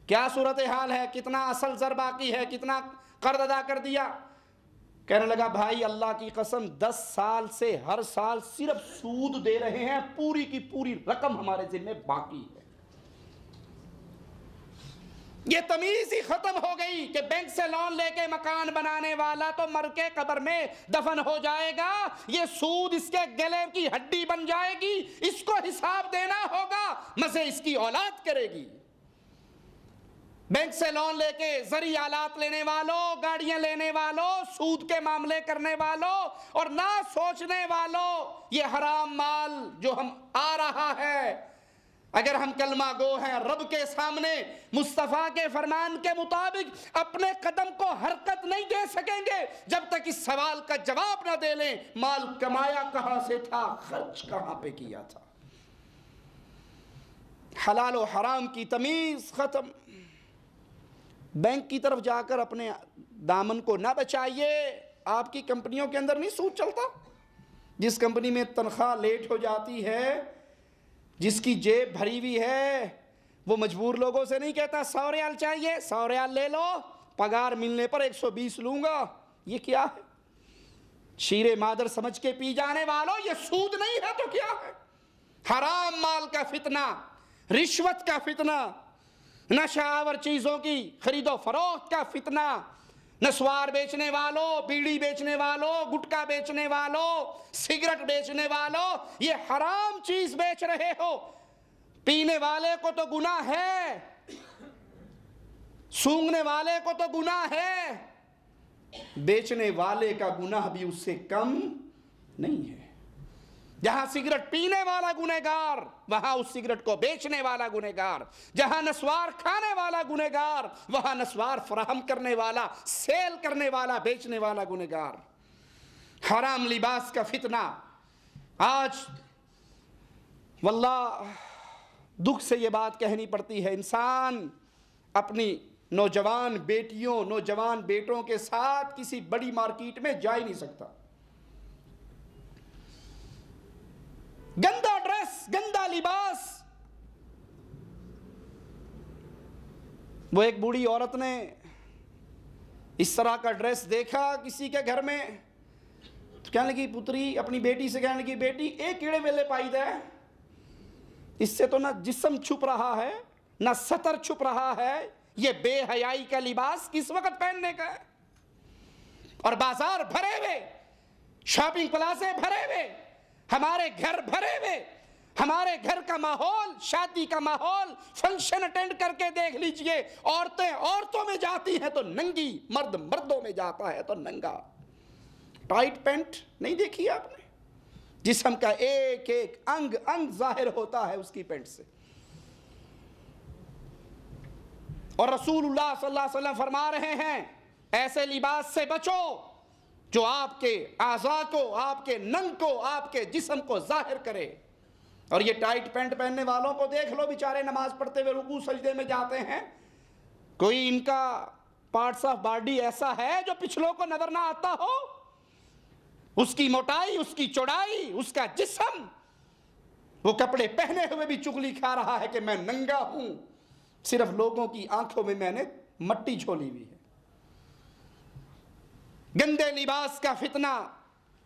Speaker 2: क्या सूरत हाल है कितना असल जर बाकी है कितना कर्ज अदा कर दिया कहने लगा भाई अल्लाह की कसम दस साल से हर साल सिर्फ सूद दे रहे हैं पूरी की पूरी रकम हमारे जिम्मे बाकी है ये तमीज ही खत्म हो गई कि बैंक से लोन लेके मकान बनाने वाला तो मर के कबर में दफन हो जाएगा ये सूद इसके गले की हड्डी बन जाएगी इसको हिसाब देना होगा मजे इसकी औलाद करेगी बैंक से लोन लेके जरी आलात लेने वालों गाड़ियां लेने वालों सूद के मामले करने वालों और ना सोचने वालों ये हराम माल जो हम आ रहा है अगर हम कलमा गो हैं रब के सामने मुस्तफ़ा के फरमान के मुताबिक अपने कदम को हरकत नहीं दे सकेंगे जब तक इस सवाल का जवाब ना दे लें माल कमाया कहाँ से था खर्च कहाँ पे किया था हलाल और हराम की तमीज़ ख़त्म बैंक की तरफ जाकर अपने दामन को ना बचाइए आपकी कंपनियों के अंदर नहीं सूच चलता जिस कंपनी में तनख्वाह लेट हो जाती है जिसकी जेब भरी हुई है वो मजबूर लोगों से नहीं कहता सौ रियाल चाहिए सौ रियाल ले लो पगार मिलने पर एक सौ बीस लूंगा ये क्या है शीरे मादर समझ के पी जाने वालों ये सूद नहीं है तो क्या है हराम माल का फितना रिश्वत का फितना नशावर चीज़ों की खरीदो फरोख्त का फितना नस्वार बेचने वालों बीड़ी बेचने वालों गुटखा बेचने वालों सिगरेट बेचने वालों ये हराम चीज बेच रहे हो पीने वाले को तो गुना है सूंघने वाले को तो गुना है बेचने वाले का गुनाह भी उससे कम नहीं है जहां सिगरेट पीने वाला गुनेगार वहां उस सिगरेट को बेचने वाला गुनेगार जहां नस्वार खाने वाला गुनेगार वहां नस्वार फराहम करने वाला सेल करने वाला बेचने वाला गुनेगार हराम लिबास का फितना आज वल्ला दुख से यह बात कहनी पड़ती है इंसान अपनी नौजवान बेटियों नौजवान बेटों के साथ किसी बड़ी मार्केट में जा ही नहीं सकता गंदा ड्रेस गंदा लिबास वो एक बूढ़ी औरत ने इस तरह का ड्रेस देखा किसी के घर में तो कहने लगी पुत्री अपनी बेटी से कहने लगी बेटी एक कीड़े मेले पाई दे इससे तो ना जिसम छुप रहा है ना सतर छुप रहा है ये बेहयाई का लिबास किस वक्त पहनने का है और बाजार भरे हुए शॉपिंग प्लाजे भरे हुए हमारे घर भरे हुए हमारे घर का माहौल शादी का माहौल फंक्शन अटेंड करके देख लीजिए औरतें औरतों में जाती हैं तो नंगी मर्द मर्दों में जाता है तो नंगा टाइट पेंट नहीं देखी आपने जिसम का एक एक अंग अंग जाहिर होता है उसकी पेंट से और रसूलुल्लाह सल्लल्लाहु अलैहि वसल्लम फरमा रहे हैं ऐसे लिबास से बचो जो आपके आज़ा को आपके नंग को आपके जिसम को जाहिर करे और ये टाइट पैंट पहनने वालों को देख लो बेचारे नमाज पढ़ते हुए रुकू सजदे में जाते हैं कोई इनका पार्ट्स ऑफ बॉडी ऐसा है जो पिछलों को नजर ना आता हो उसकी मोटाई उसकी चौड़ाई उसका जिसम वो कपड़े पहने हुए भी चुगली खा रहा है कि मैं नंगा हूं सिर्फ लोगों की आंखों में मैंने मट्टी झोली हुई है गंदे लिबास का फितना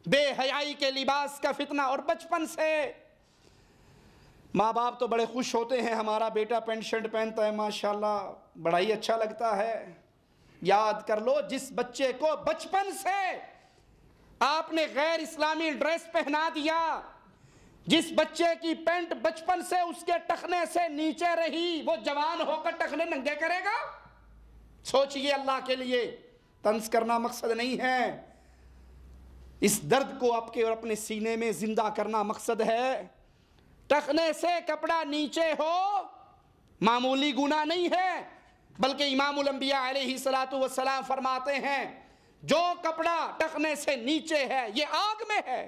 Speaker 2: बेहयाई के लिबास का फितना और बचपन से माँ बाप तो बड़े खुश होते हैं हमारा बेटा पेंट शर्ट पहनता है माशाल्लाह बड़ा ही अच्छा लगता है याद कर लो जिस बच्चे को बचपन से आपने गैर इस्लामी ड्रेस पहना दिया जिस बच्चे की पेंट बचपन से उसके टखने से नीचे रही वो जवान होकर टखने नंगे करेगा सोचिए अल्लाह के लिए तंस करना मकसद नहीं है इस दर्द को आपके और अपने सीने में जिंदा करना मकसद है टखने से कपड़ा नीचे हो मामूली गुना नहीं है बल्कि इमाम उलम्बिया सलातु वसलाम फरमाते हैं जो कपड़ा टखने से नीचे है ये आग में है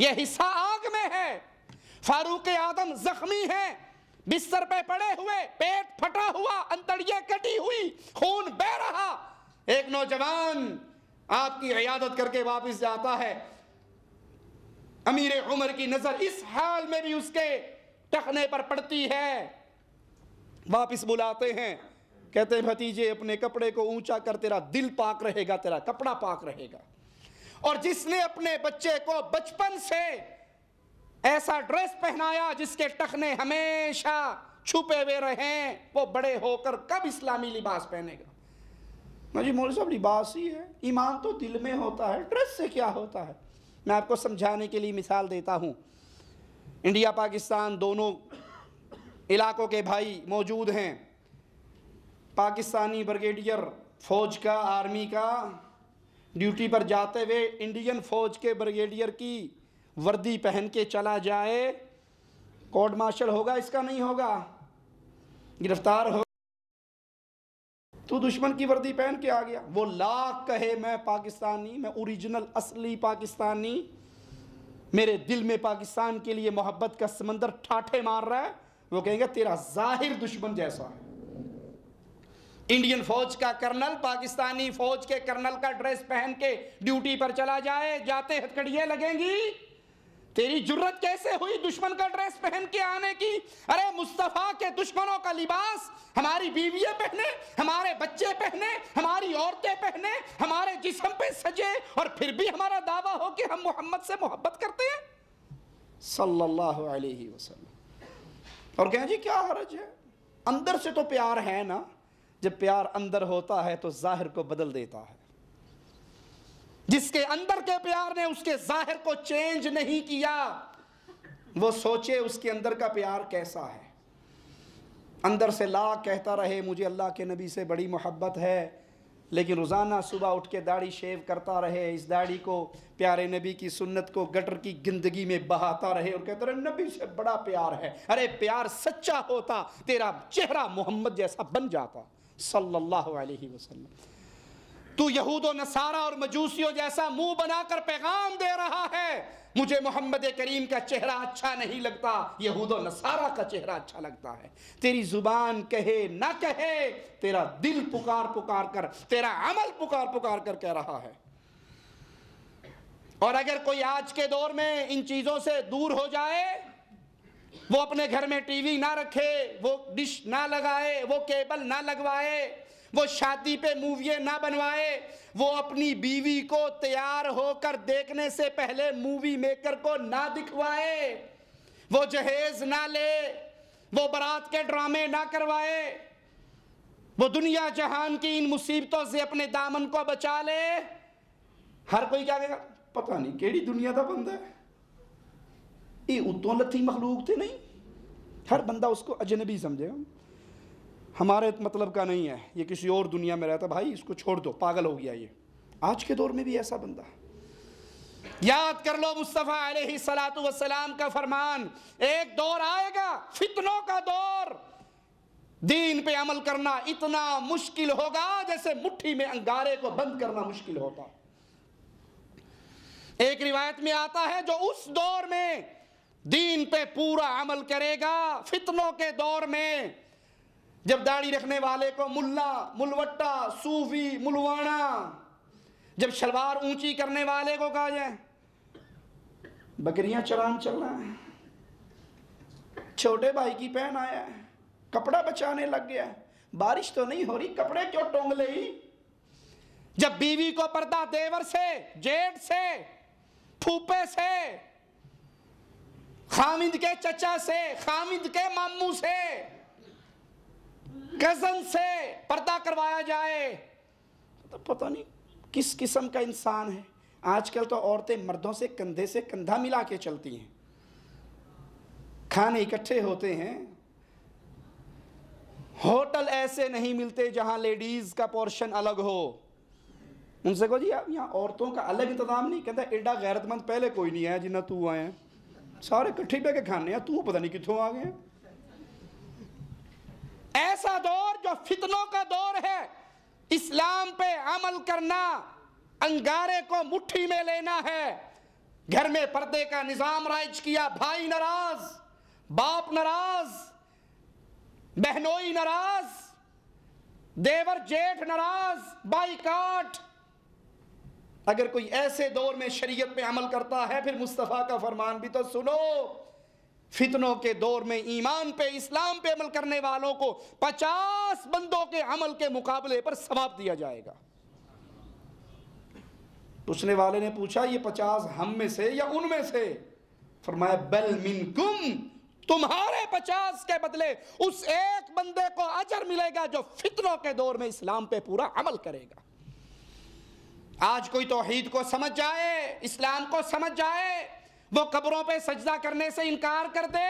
Speaker 2: ये हिस्सा आग में है फारूक आदम जख्मी है बिस्तर पे पड़े हुए पेट फटा हुआ अंतड़िया कटी हुई खून बह रहा एक नौजवान आपकी अयादत करके वापस जाता है अमीर उमर की नज़र इस हाल में भी उसके टखने पर पड़ती है वापस बुलाते हैं कहते हैं भतीजे अपने कपड़े को ऊंचा कर तेरा दिल पाक रहेगा तेरा कपड़ा पाक रहेगा और जिसने अपने बच्चे को बचपन से ऐसा ड्रेस पहनाया जिसके टखने हमेशा छुपे हुए रहे वो बड़े होकर कब इस्लामी लिबास पहनेगा मुझे मोरू साहब लिबास ही है ईमान तो दिल में होता है ड्रेस से क्या होता है मैं आपको समझाने के लिए मिसाल देता हूँ इंडिया पाकिस्तान दोनों इलाकों के भाई मौजूद हैं पाकिस्तानी ब्रिगेडियर फ़ौज का आर्मी का ड्यूटी पर जाते हुए इंडियन फ़ौज के ब्रिगेडियर की वर्दी पहन के चला जाए कोर्ट मार्शल होगा इसका नहीं होगा गिरफ्तार हो तो दुश्मन की वर्दी पहन के आ गया वो लाख कहे मैं पाकिस्तानी मैं ओरिजिनल असली पाकिस्तानी मेरे दिल में पाकिस्तान के लिए मोहब्बत का समंदर ठाठे मार रहा है वो कहेंगे तेरा जाहिर दुश्मन जैसा है इंडियन फौज का कर्नल पाकिस्तानी फौज के कर्नल का ड्रेस पहन के ड्यूटी पर चला जाए जाते हथकड़ियां लगेंगी तेरी जुर्रत कैसे हुई दुश्मन का ड्रेस पहन के आने की अरे मुस्तफ़ा के दुश्मनों का लिबास हमारी बीवियां पहने हमारे बच्चे पहने हमारी औरतें पहने हमारे जिस्म पे सजे और फिर भी हमारा दावा हो कि हम मोहम्मद से मोहब्बत करते हैं सल्लल्लाहु अलैहि वसल्लम और कहें जी क्या हरज है अंदर से तो प्यार है ना जब प्यार अंदर होता है तो जाहिर को बदल देता है जिसके अंदर के प्यार ने उसके जाहिर को चेंज नहीं किया वो सोचे उसके अंदर का प्यार कैसा है अंदर से ला कहता रहे मुझे अल्लाह के नबी से बड़ी मोहब्बत है लेकिन रोज़ाना सुबह उठ के दाढ़ी शेव करता रहे इस दाढ़ी को प्यारे नबी की सुन्नत को गटर की गंदगी में बहाता रहे और कहता रहे नबी से बड़ा प्यार है अरे प्यार सच्चा होता तेरा चेहरा मोहम्मद जैसा बन जाता सल्लल्लाहु अलैहि वसल्लम तू यहूद नसारा और मजूसियों जैसा मुंह बनाकर पैगाम दे रहा है मुझे मोहम्मद करीम का चेहरा अच्छा नहीं लगता यहूद नसारा का चेहरा अच्छा लगता है तेरी जुबान कहे ना कहे तेरा दिल पुकार पुकार कर तेरा अमल पुकार पुकार कर कह रहा है और अगर कोई आज के दौर में इन चीज़ों से दूर हो जाए वो अपने घर में टीवी ना रखे वो डिश ना लगाए वो केबल ना लगवाए वो शादी पे मूवियाँ ना बनवाए वो अपनी बीवी को तैयार होकर देखने से पहले मूवी मेकर को ना दिखवाए वो जहेज ना ले वो बारात के ड्रामे ना करवाए वो दुनिया जहान की इन मुसीबतों से अपने दामन को बचा ले हर कोई क्या कहेगा पता नहीं केड़ी दुनिया का बंदा है ये उतों ही मखलूक थे नहीं हर बंदा उसको अजनबी समझेगा हमारे मतलब का नहीं है ये किसी और दुनिया में रहता भाई इसको छोड़ दो पागल हो गया ये आज के दौर में भी ऐसा बंदा है याद कर लो मुस्तफ़ा सलातु वसलाम का फरमान एक दौर आएगा फितनों का दौर दीन पे अमल करना इतना मुश्किल होगा जैसे मुट्ठी में अंगारे को बंद करना मुश्किल होगा एक रिवायत में आता है जो उस दौर में दीन पे पूरा अमल करेगा फितनों के दौर में जब दाढ़ी रखने वाले को मुल्ला मुलवट्टा सूफी मुलवाना जब शलवार ऊंची करने वाले को कहा जाए बकरियां चरान चल रहा है छोटे भाई की पहन आया है कपड़ा बचाने लग गया है बारिश तो नहीं हो रही कपड़े क्यों टोंग ले जब बीवी को पर्दा देवर से जेठ से फूफे से खामिद के चचा से खामिद के मामू से गजन से पर्दा करवाया जाए तो पता नहीं किस किस्म का इंसान है आजकल तो औरतें मर्दों से कंधे से कंधा मिला के चलती हैं खाने इकट्ठे होते हैं होटल ऐसे नहीं मिलते जहां लेडीज का पोर्शन अलग हो उनसे कहो जी आप यहाँ औरतों का अलग इंतजाम नहीं कहता एडा गैरतमंद पहले कोई नहीं आया जिन्ना तू आए सारे इकट्ठे बह के खाने तू पता नहीं कितों आ गए ऐसा दौर जो फितनों का दौर है इस्लाम पे अमल करना अंगारे को मुट्ठी में लेना है घर में पर्दे का निजाम राइज किया भाई नाराज बाप नाराज बहनोई नाराज देवर जेठ नाराज बाई काट अगर कोई ऐसे दौर में शरीयत में अमल करता है फिर मुस्तफ़ा का फरमान भी तो सुनो फितनों के दौर में ईमान पे इस्लाम पे अमल करने वालों को पचास बंदों के अमल के मुकाबले पर सवाब दिया जाएगा पूछने वाले ने पूछा ये पचास हम में से या उनमें से फरमाया बल मिनकुम तुम्हारे पचास के बदले उस एक बंदे को अजर मिलेगा जो फितनों के दौर में इस्लाम पे पूरा अमल करेगा आज कोई तोहहीद को समझ जाए इस्लाम को समझ जाए वो कब्रों पे सजदा करने से इनकार कर दे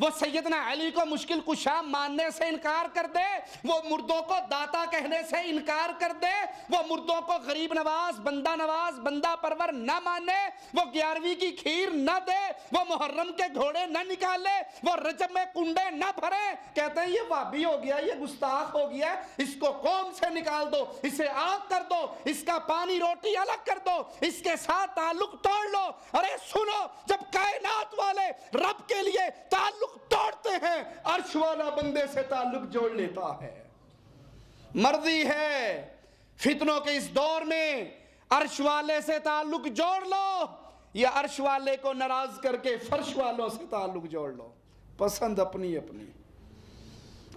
Speaker 2: वो सैदना अली को मुश्किल कुशा मानने से इनकार कर दे वो मुर्दों को दाता कहने से इनकार कर दे वो मुर्दों को गरीब नवाज बंदा नवाज बंदा परवर न माने वो ग्यारहवीं की खीर न दे वो मुहर्रम के घोड़े न निकाले वो रजब में कुंडे न भरे कहते हैं ये वाबी हो गया ये गुस्ताख हो गया इसको कौम से निकाल दो इसे आग कर दो इसका पानी रोटी अलग कर दो इसके साथ ताल्लुक तोड़ लो अरे सुनो जब कायनात वाले रब के लिए ताल्लुक तोड़ते हैं अर्श वाला बंदे से ताल्लुक जोड़ लेता है मर्जी है फितनों के इस दौर में अर्श वाले से ताल्लुक जोड़ लो या अर्श वाले को नाराज करके फर्श वालों से ताल्लुक जोड़ लो पसंद अपनी अपनी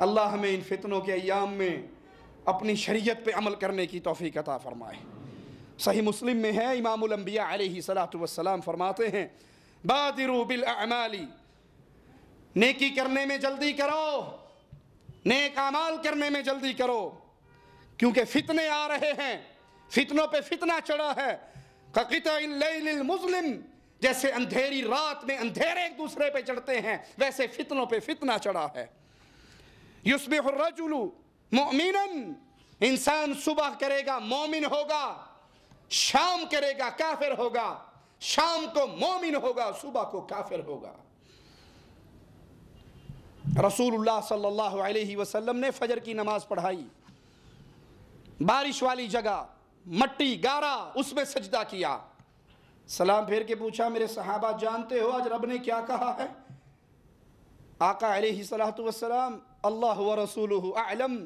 Speaker 2: अल्लाह हमें इन फितनों के अयाम में अपनी शरीयत पे अमल करने की तोफ़ी अता फ़रमाए सही मुस्लिम में है इमामबिया सलात वसलाम फरमाते हैं बादिरू बिल अमाली नेकी करने में जल्दी करो नेक अमाल करने में जल्दी करो क्योंकि फितने आ रहे हैं फितनों पे फितना चढ़ा है मुस्लिम जैसे अंधेरी रात में अंधेरे एक दूसरे पे चढ़ते हैं वैसे फितनों पे फितना चढ़ा है युसबिह रजुलू मोमिनन इंसान सुबह करेगा मोमिन होगा शाम करेगा काफिर होगा शाम को मोमिन होगा सुबह को काफिर होगा रसूलुल्लाह सल्लल्लाहु अलैहि वसल्लम ने फजर की नमाज पढ़ाई बारिश वाली जगह मट्टी गारा उसमें सजदा किया सलाम फेर के पूछा मेरे सहाबा जानते हो आज रब ने क्या कहा है आका वसलाम अल्लाह व रसूल आलम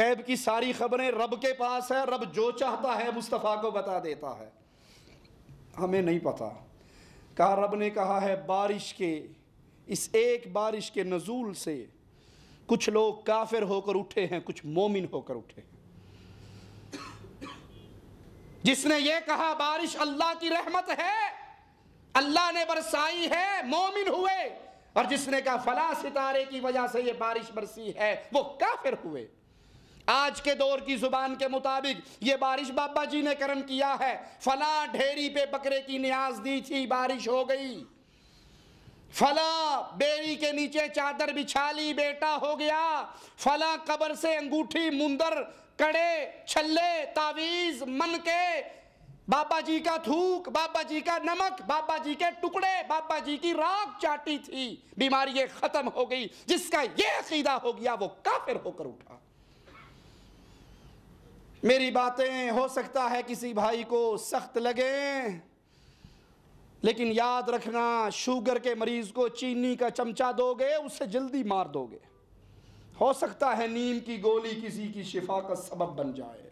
Speaker 2: गैब की सारी खबरें रब के पास है रब जो चाहता है मुस्तफ़ा को बता देता है हमें नहीं पता कहा रब ने कहा है बारिश के इस एक बारिश के नज़ूल से कुछ लोग काफिर होकर उठे हैं कुछ मोमिन होकर उठे हैं जिसने ये कहा बारिश अल्लाह की रहमत है अल्लाह ने बरसाई है मोमिन हुए और जिसने कहा फला सितारे की वजह से ये बारिश बरसी है वो काफिर हुए आज के दौर की जुबान के मुताबिक ये बारिश बाबा जी ने कर्म किया है फला ढेरी पे बकरे की न्याज दी थी बारिश हो गई फला बेरी के नीचे चादर बिछा ली बेटा हो गया फला कबर से अंगूठी मुंदर कड़े छल्ले तावीज मन के बाबा जी का थूक बाबा जी का नमक बाबा जी के टुकड़े बाबा जी की राख चाटी थी बीमारी खत्म हो गई जिसका ये खीदा हो गया वो काफिर होकर उठा मेरी बातें हो सकता है किसी भाई को सख्त लगे लेकिन याद रखना शुगर के मरीज को चीनी का चमचा दोगे उससे जल्दी मार दोगे हो सकता है नीम की गोली किसी की शिफा का सबब बन जाए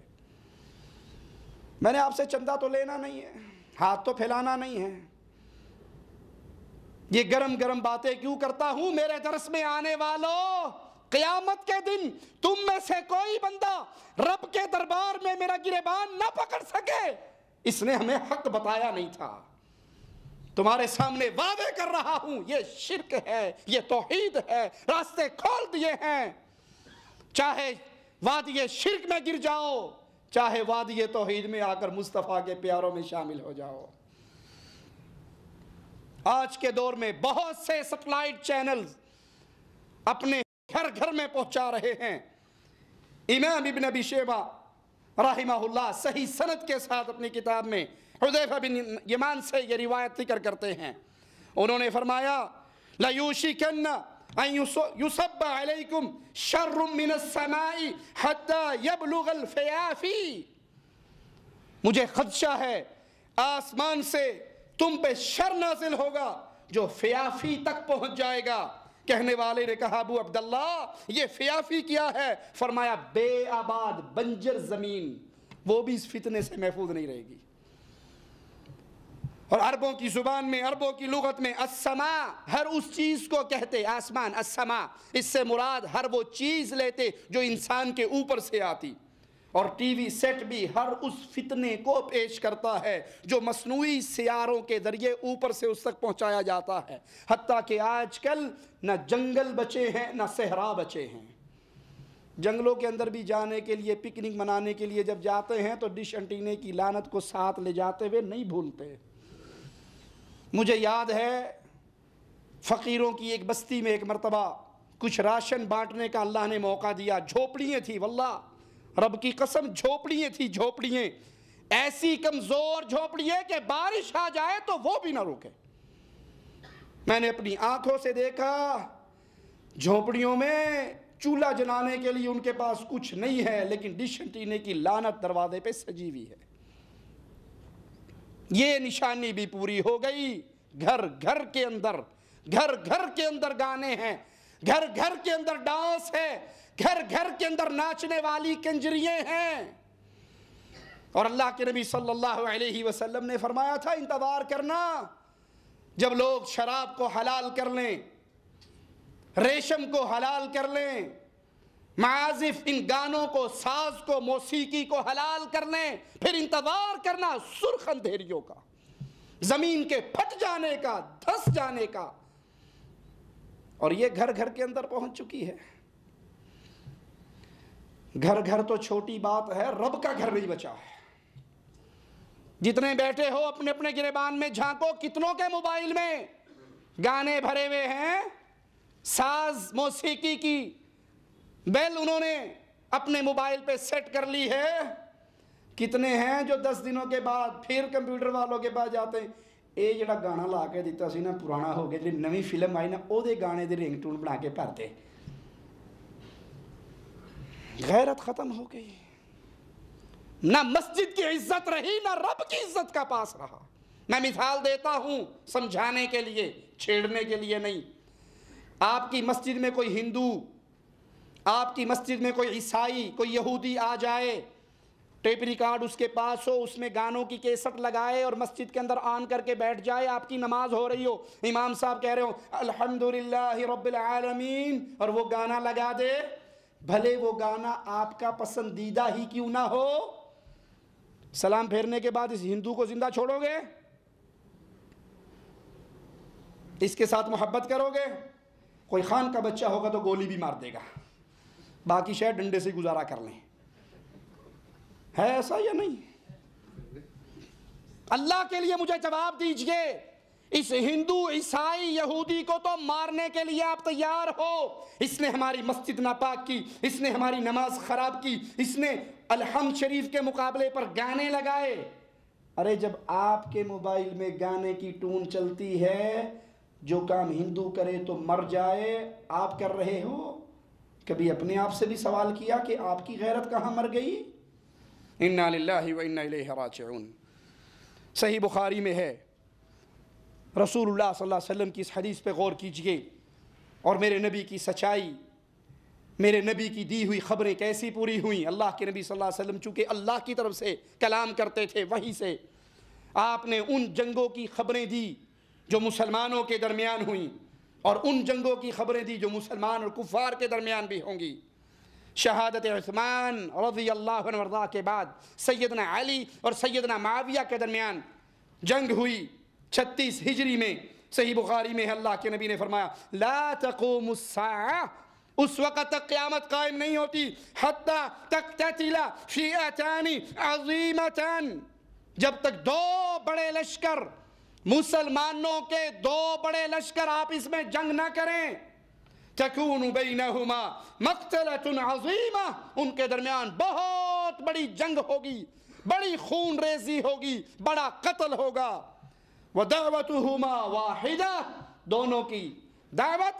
Speaker 2: मैंने आपसे चंदा तो लेना नहीं है हाथ तो फैलाना नहीं है ये गरम गरम बातें क्यों करता हूं मेरे दरस में आने वालों कयामत के दिन तुम में से कोई बंदा रब के दरबार में मेरा गिरेबान ना पकड़ सके इसने हमें हक बताया नहीं था तुम्हारे सामने वादे कर रहा हूं ये शिरक है ये तोहीद है रास्ते खोल दिए हैं चाहे वाद ये शिरक में गिर जाओ चाहे वाद ये तोहीद में आकर मुस्तफ़ा के प्यारों में शामिल हो जाओ आज के दौर में बहुत से सेटेलाइट चैनल्स अपने घर घर में पहुंचा रहे हैं इमाम इबन अबी शेबा राहिमाहुल्लाह सही सनत के साथ अपनी किताब में हदैफा बिन यमान से ये रिवायत जिक्र करते हैं उन्होंने फरमाया लयूशी कन्ना युसब्बाकुम शर्रमाई हत्ता यबलुगल फ़याफ़ी मुझे खदशा है आसमान से तुम पे शर नाजिल होगा जो फयाफी तक पहुंच जाएगा कहने वाले ने कहा अबू अब्दुल्ला ये फयाफी क्या है फरमाया बे आबाद बंजर ज़मीन वो भी इस फितने से महफूज नहीं रहेगी और अरबों की ज़ुबान में अरबों की लुगत में असमा हर उस चीज़ को कहते आसमान असमा इससे मुराद हर वो चीज़ लेते जो इंसान के ऊपर से आती और टीवी सेट भी हर उस फितने को पेश करता है जो मसनू सियारों के ज़रिए ऊपर से उस तक पहुँचाया जाता है हती कि आजकल न जंगल बचे हैं न सहरा बचे हैं जंगलों के अंदर भी जाने के लिए पिकनिक मनाने के लिए जब जाते हैं तो डिश एंटीने की लानत को साथ ले जाते हुए नहीं भूलते मुझे याद है फ़कीरों की एक बस्ती में एक मरतबा कुछ राशन बांटने का अल्लाह ने मौका दिया झोपड़ियाँ थी वल्ला रब की कसम झोपड़ियाँ थी झोपड़ियाँ ऐसी कमज़ोर झोपड़ियाँ कि बारिश आ जाए तो वो भी ना रुके मैंने अपनी आंखों से देखा झोपड़ियों में चूल्हा जलाने के लिए उनके पास कुछ नहीं है लेकिन डिशन टीने की लानत दरवाजे पे सजी हुई है ये निशानी भी पूरी हो गई घर घर के अंदर घर घर के अंदर गाने हैं घर घर के अंदर डांस है घर घर के अंदर नाचने वाली कंजरिये हैं और अल्लाह के नबी सल्लल्लाहु अलैहि वसल्लम ने फरमाया था इंतज़ार करना जब लोग शराब को हलाल कर लें रेशम को हलाल कर लें माजिफ इन गानों को साज को मौसीकी को हलाल कर लें फिर इंतज़ार करना सुर्ख अंधेरियों का ज़मीन के फट जाने का धस जाने का और ये घर घर के अंदर पहुंच चुकी है घर घर तो छोटी बात है रब का घर नहीं बचा है जितने बैठे हो अपने अपने गिरेबान में झांको कितनों के मोबाइल में गाने भरे हुए हैं साज मौसीकी की बेल उन्होंने अपने मोबाइल पे सेट कर ली है कितने हैं जो दस दिनों के बाद फिर कंप्यूटर वालों के पास जाते हैं ਇਹ ਜਿਹੜਾ ਗਾਣਾ ਲਾ ਕੇ ਦਿੱਤਾ ਸੀ ਨਾ ਪੁਰਾਣਾ ਹੋ ਗਿਆ ਜਿਹੜੀ ਨਵੀਂ ਫਿਲਮ ਆਈ ਨਾ ਉਹਦੇ ਗਾਣੇ ਦੇ ਰਿੰਗਟੂਨ ਬਣਾ ਕੇ ਭਰਦੇ गैरत ख़त्म हो गई ना मस्जिद की इज्जत रही ना रब की इज्जत का पास रहा मैं मिसाल देता हूं समझाने के लिए छेड़ने के लिए नहीं आपकी मस्जिद में कोई हिंदू आपकी मस्जिद में कोई ईसाई कोई यहूदी आ जाए टेप रिकॉर्ड उसके पास हो उसमें गानों की केसट लगाए और मस्जिद के अंदर ऑन करके बैठ जाए आपकी नमाज हो रही हो इमाम साहब कह रहे हो अल्हम्दुलिल्लाह रब्बिल आलमीन और वो गाना लगा दे भले वो गाना आपका पसंदीदा ही क्यों ना हो सलाम फेरने के बाद इस हिंदू को जिंदा छोड़ोगे इसके साथ मोहब्बत करोगे कोई खान का बच्चा होगा तो गोली भी मार देगा बाकी शायद डंडे से गुजारा कर लें है ऐसा या नहीं अल्लाह के लिए मुझे जवाब दीजिए इस हिंदू ईसाई यहूदी को तो मारने के लिए आप तैयार हो इसने हमारी मस्जिद नापाक की इसने हमारी नमाज खराब की इसने अलहम शरीफ के मुकाबले पर गाने लगाए अरे जब आपके मोबाइल में गाने की टून चलती है जो काम हिंदू करे तो मर जाए आप कर रहे हो कभी अपने आप से भी सवाल किया कि आपकी गैरत कहाँ मर गई इन्ना व इन्ना सही बुखारी में है रसूल वसम की इस हदीस पर गौर कीजिए और मेरे नबी की सच्चाई मेरे नबी की दी हुई खबरें कैसी पूरी हुई अल्लाह के नबी सल्लल्लाहु अलैहि वसल्लम चूँकि अल्लाह की तरफ से कलाम करते थे वहीं से आपने उन जंगों की खबरें दी जो मुसलमानों के दरमियान हुई और उन जंगों की खबरें दी जो मुसलमान और कुफार के दरमियान भी होंगी शहादत उस्मान रजी अल्लाह के बाद सैदना अली और सैदना माविया के दरमियान जंग हुई छत्तीस हिजरी में सही बुखारी में अल्लाह के नबी ने फरमाया ला तको उस वक़्त तक क़्यामत कायम नहीं होती हत्ता तक तला शीअानी अजीमतान जब तक दो बड़े लश्कर मुसलमानों के दो बड़े लश्कर आप इसमें जंग ना करें तकून बेनहुमा मकतलतुन अजीमा उनके दरमियान बहुत बड़ी जंग होगी बड़ी खून रेजी होगी बड़ा कत्ल होगा व दावत हुमा वाहिदा दोनों की दावत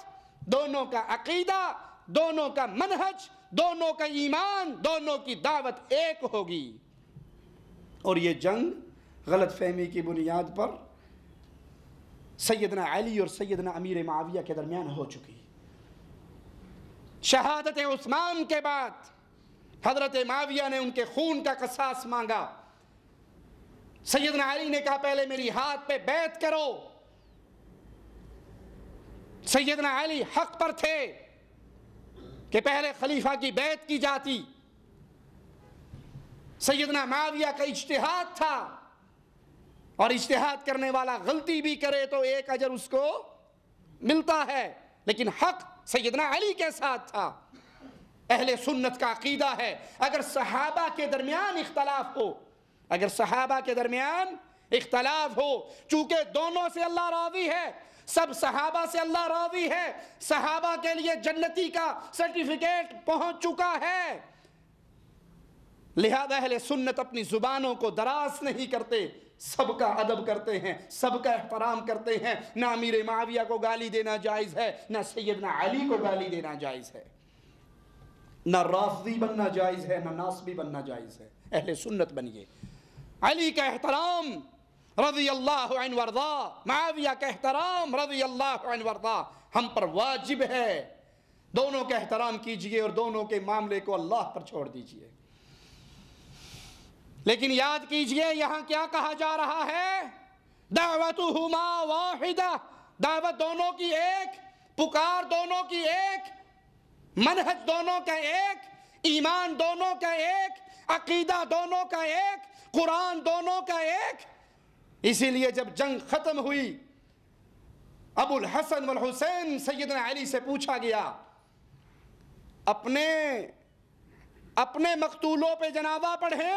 Speaker 2: दोनों का अकीदा दोनों का मनहज दोनों का ईमान दोनों की दावत एक होगी और ये जंग गलत फहमी की बुनियाद पर सैदना अली और सैदना अमीर माविया के दरमियान हो चुकी शहादत उस्मान के बाद हजरत माविया ने उनके खून का कसास मांगा सैदना अली ने कहा पहले मेरी हाथ पे बैत करो सैदना अली हक पर थे कि पहले खलीफा की बैत की जाती सैदना माविया का इश्तहाद था और इश्तहाद करने वाला गलती भी करे तो एक अजर उसको मिलता है लेकिन हक सैदना अली के साथ था अहले सुन्नत का अकीदा है अगर सहाबा के दरमियान इख्तलाफ हो अगर सहाबा के दरमियान इख्तलाफ हो चूंकि दोनों से अल्लाह रावी है सब सहाबा से अल्लाह रावी है सहाबा के लिए जन्नती का सर्टिफिकेट पहुंच चुका है लिहाजा अहले सुन्नत अपनी जुबानों को दराज नहीं करते सबका अदब करते हैं सबका एहतराम करते हैं ना अमीर माविया को गाली देना जायज़ है ना सैदना अली को गाली देना जायज़ है ना राफजी बनना जायज़ है ना नासबी बनना जायज़ है अहले सुन्नत बनिए अली का एहतराम रजी अल्लाह वर्दा माविया का एहतराम रजी अल्लाह वर्दा हम पर वाजिब है दोनों का एहतराम कीजिए और दोनों के मामले को अल्लाह पर छोड़ दीजिए लेकिन याद कीजिए यहां क्या कहा जा रहा है दावत हुमा वाहिदा दावत दोनों की एक पुकार दोनों की एक मनहज दोनों का एक ईमान दोनों का एक अकीदा दोनों का एक कुरान दोनों का एक इसीलिए जब जंग खत्म हुई अबुल हसन वल हुसैन ने अली से पूछा गया अपने अपने मकतूलों पे जनाजा पढ़े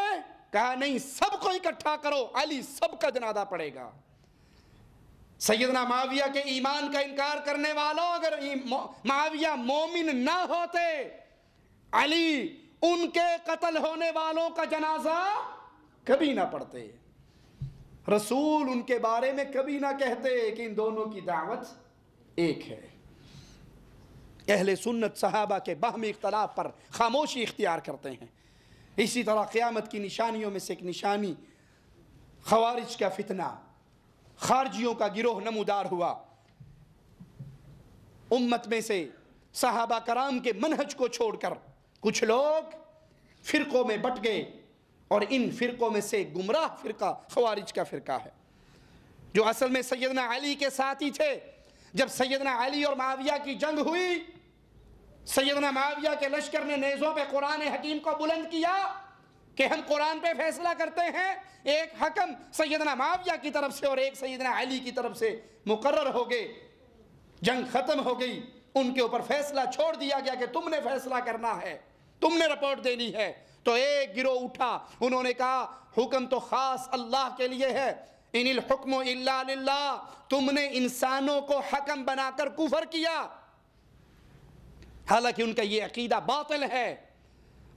Speaker 2: कहा नहीं सबको इकट्ठा करो अली सबका जनाजा पड़ेगा सैदना माविया के ईमान का इनकार करने वालों अगर माविया मोमिन ना होते अली उनके कत्ल होने वालों का जनाजा कभी ना पढ़ते रसूल उनके बारे में कभी ना कहते कि इन दोनों की दावत एक है अहले सुन्नत सहाबा के बहम इख्तलाफ पर खामोशी इख्तियार करते हैं इसी तरह क़्यामत की निशानियों में से एक निशानी खवारिज का फितना खारजियों का गिरोह नमदार हुआ उम्मत में से सहाबा कराम के मनहज को छोड़कर कुछ लोग फ़िरक़ों में बट गए और इन फ़िरक़ों में से गुमराह फ़िरका खवारिज का फ़िरका है जो असल में सैदना अली के साथ ही थे जब सैदना अली और माविया की जंग हुई सैदना माविया के लश्कर ने नेज़ों पे कुरान हकीम को बुलंद किया कि हम कुरान पे फैसला करते हैं एक हकम सैदना माविया की तरफ से और एक सैदना अली की तरफ से मुकर्र हो गए जंग ख़त्म हो गई उनके ऊपर फैसला छोड़ दिया गया कि तुमने फैसला करना है तुमने रिपोर्ट देनी है तो एक गिरोह उठा उन्होंने कहा हुक्म तो ख़ास अल्लाह के लिए है इनिल हुक्म इल्ला तुमने इंसानों को हकम बनाकर कुफर किया हालांकि उनका ये अकीदा बातिल है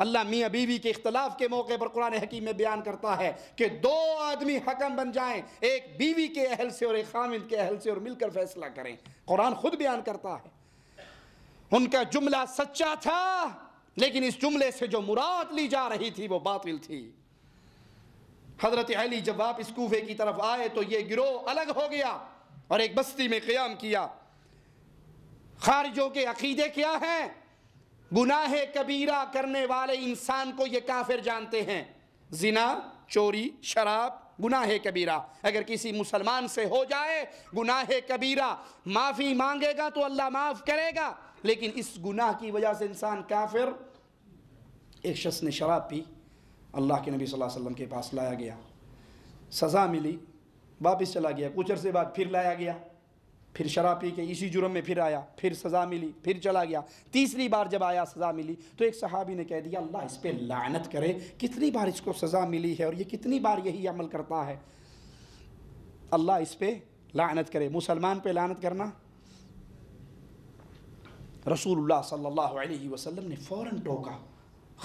Speaker 2: अल्लाह मियाँ बीवी के इख्तलाफ के मौके पर कुरान हकीम में बयान करता है कि दो आदमी हकम बन जाएं एक बीवी के अहल से और एक खामिद के अहल से और मिलकर फैसला करें कुरान खुद बयान करता है उनका जुमला सच्चा था लेकिन इस जुमले से जो मुराद ली जा रही थी वो बातिल थी हजरत अली जब वापस कूफे की तरफ आए तो ये गिरोह अलग हो गया और एक बस्ती में क्याम किया खारिजों के अकीदे क्या हैं गुनाह कबीरा करने वाले इंसान को ये काफिर जानते हैं जिना चोरी शराब गुनाह कबीरा अगर किसी मुसलमान से हो जाए गुनाह कबीरा माफ़ी मांगेगा तो अल्लाह माफ़ करेगा लेकिन इस गुनाह की वजह से इंसान काफिर एक शख्स ने शराब पी अल्लाह के नबी सल्लल्लाहु अलैहि वसल्लम के पास लाया गया सज़ा मिली वापस चला गया कुछ अरसे बाद फिर लाया गया फिर शराब पी के इसी जुर्म में फिर आया फिर सज़ा मिली फिर चला गया तीसरी बार जब आया सज़ा मिली तो एक सहाबी ने कह दिया अल्लाह इस पर लानत करे कितनी बार इसको सज़ा मिली है और ये कितनी बार यही अमल करता है अल्लाह इस पर लानत करे मुसलमान पे लानत करना रसूलुल्लाह सल्लल्लाहु अलैहि वसल्लम ने फौरन टोका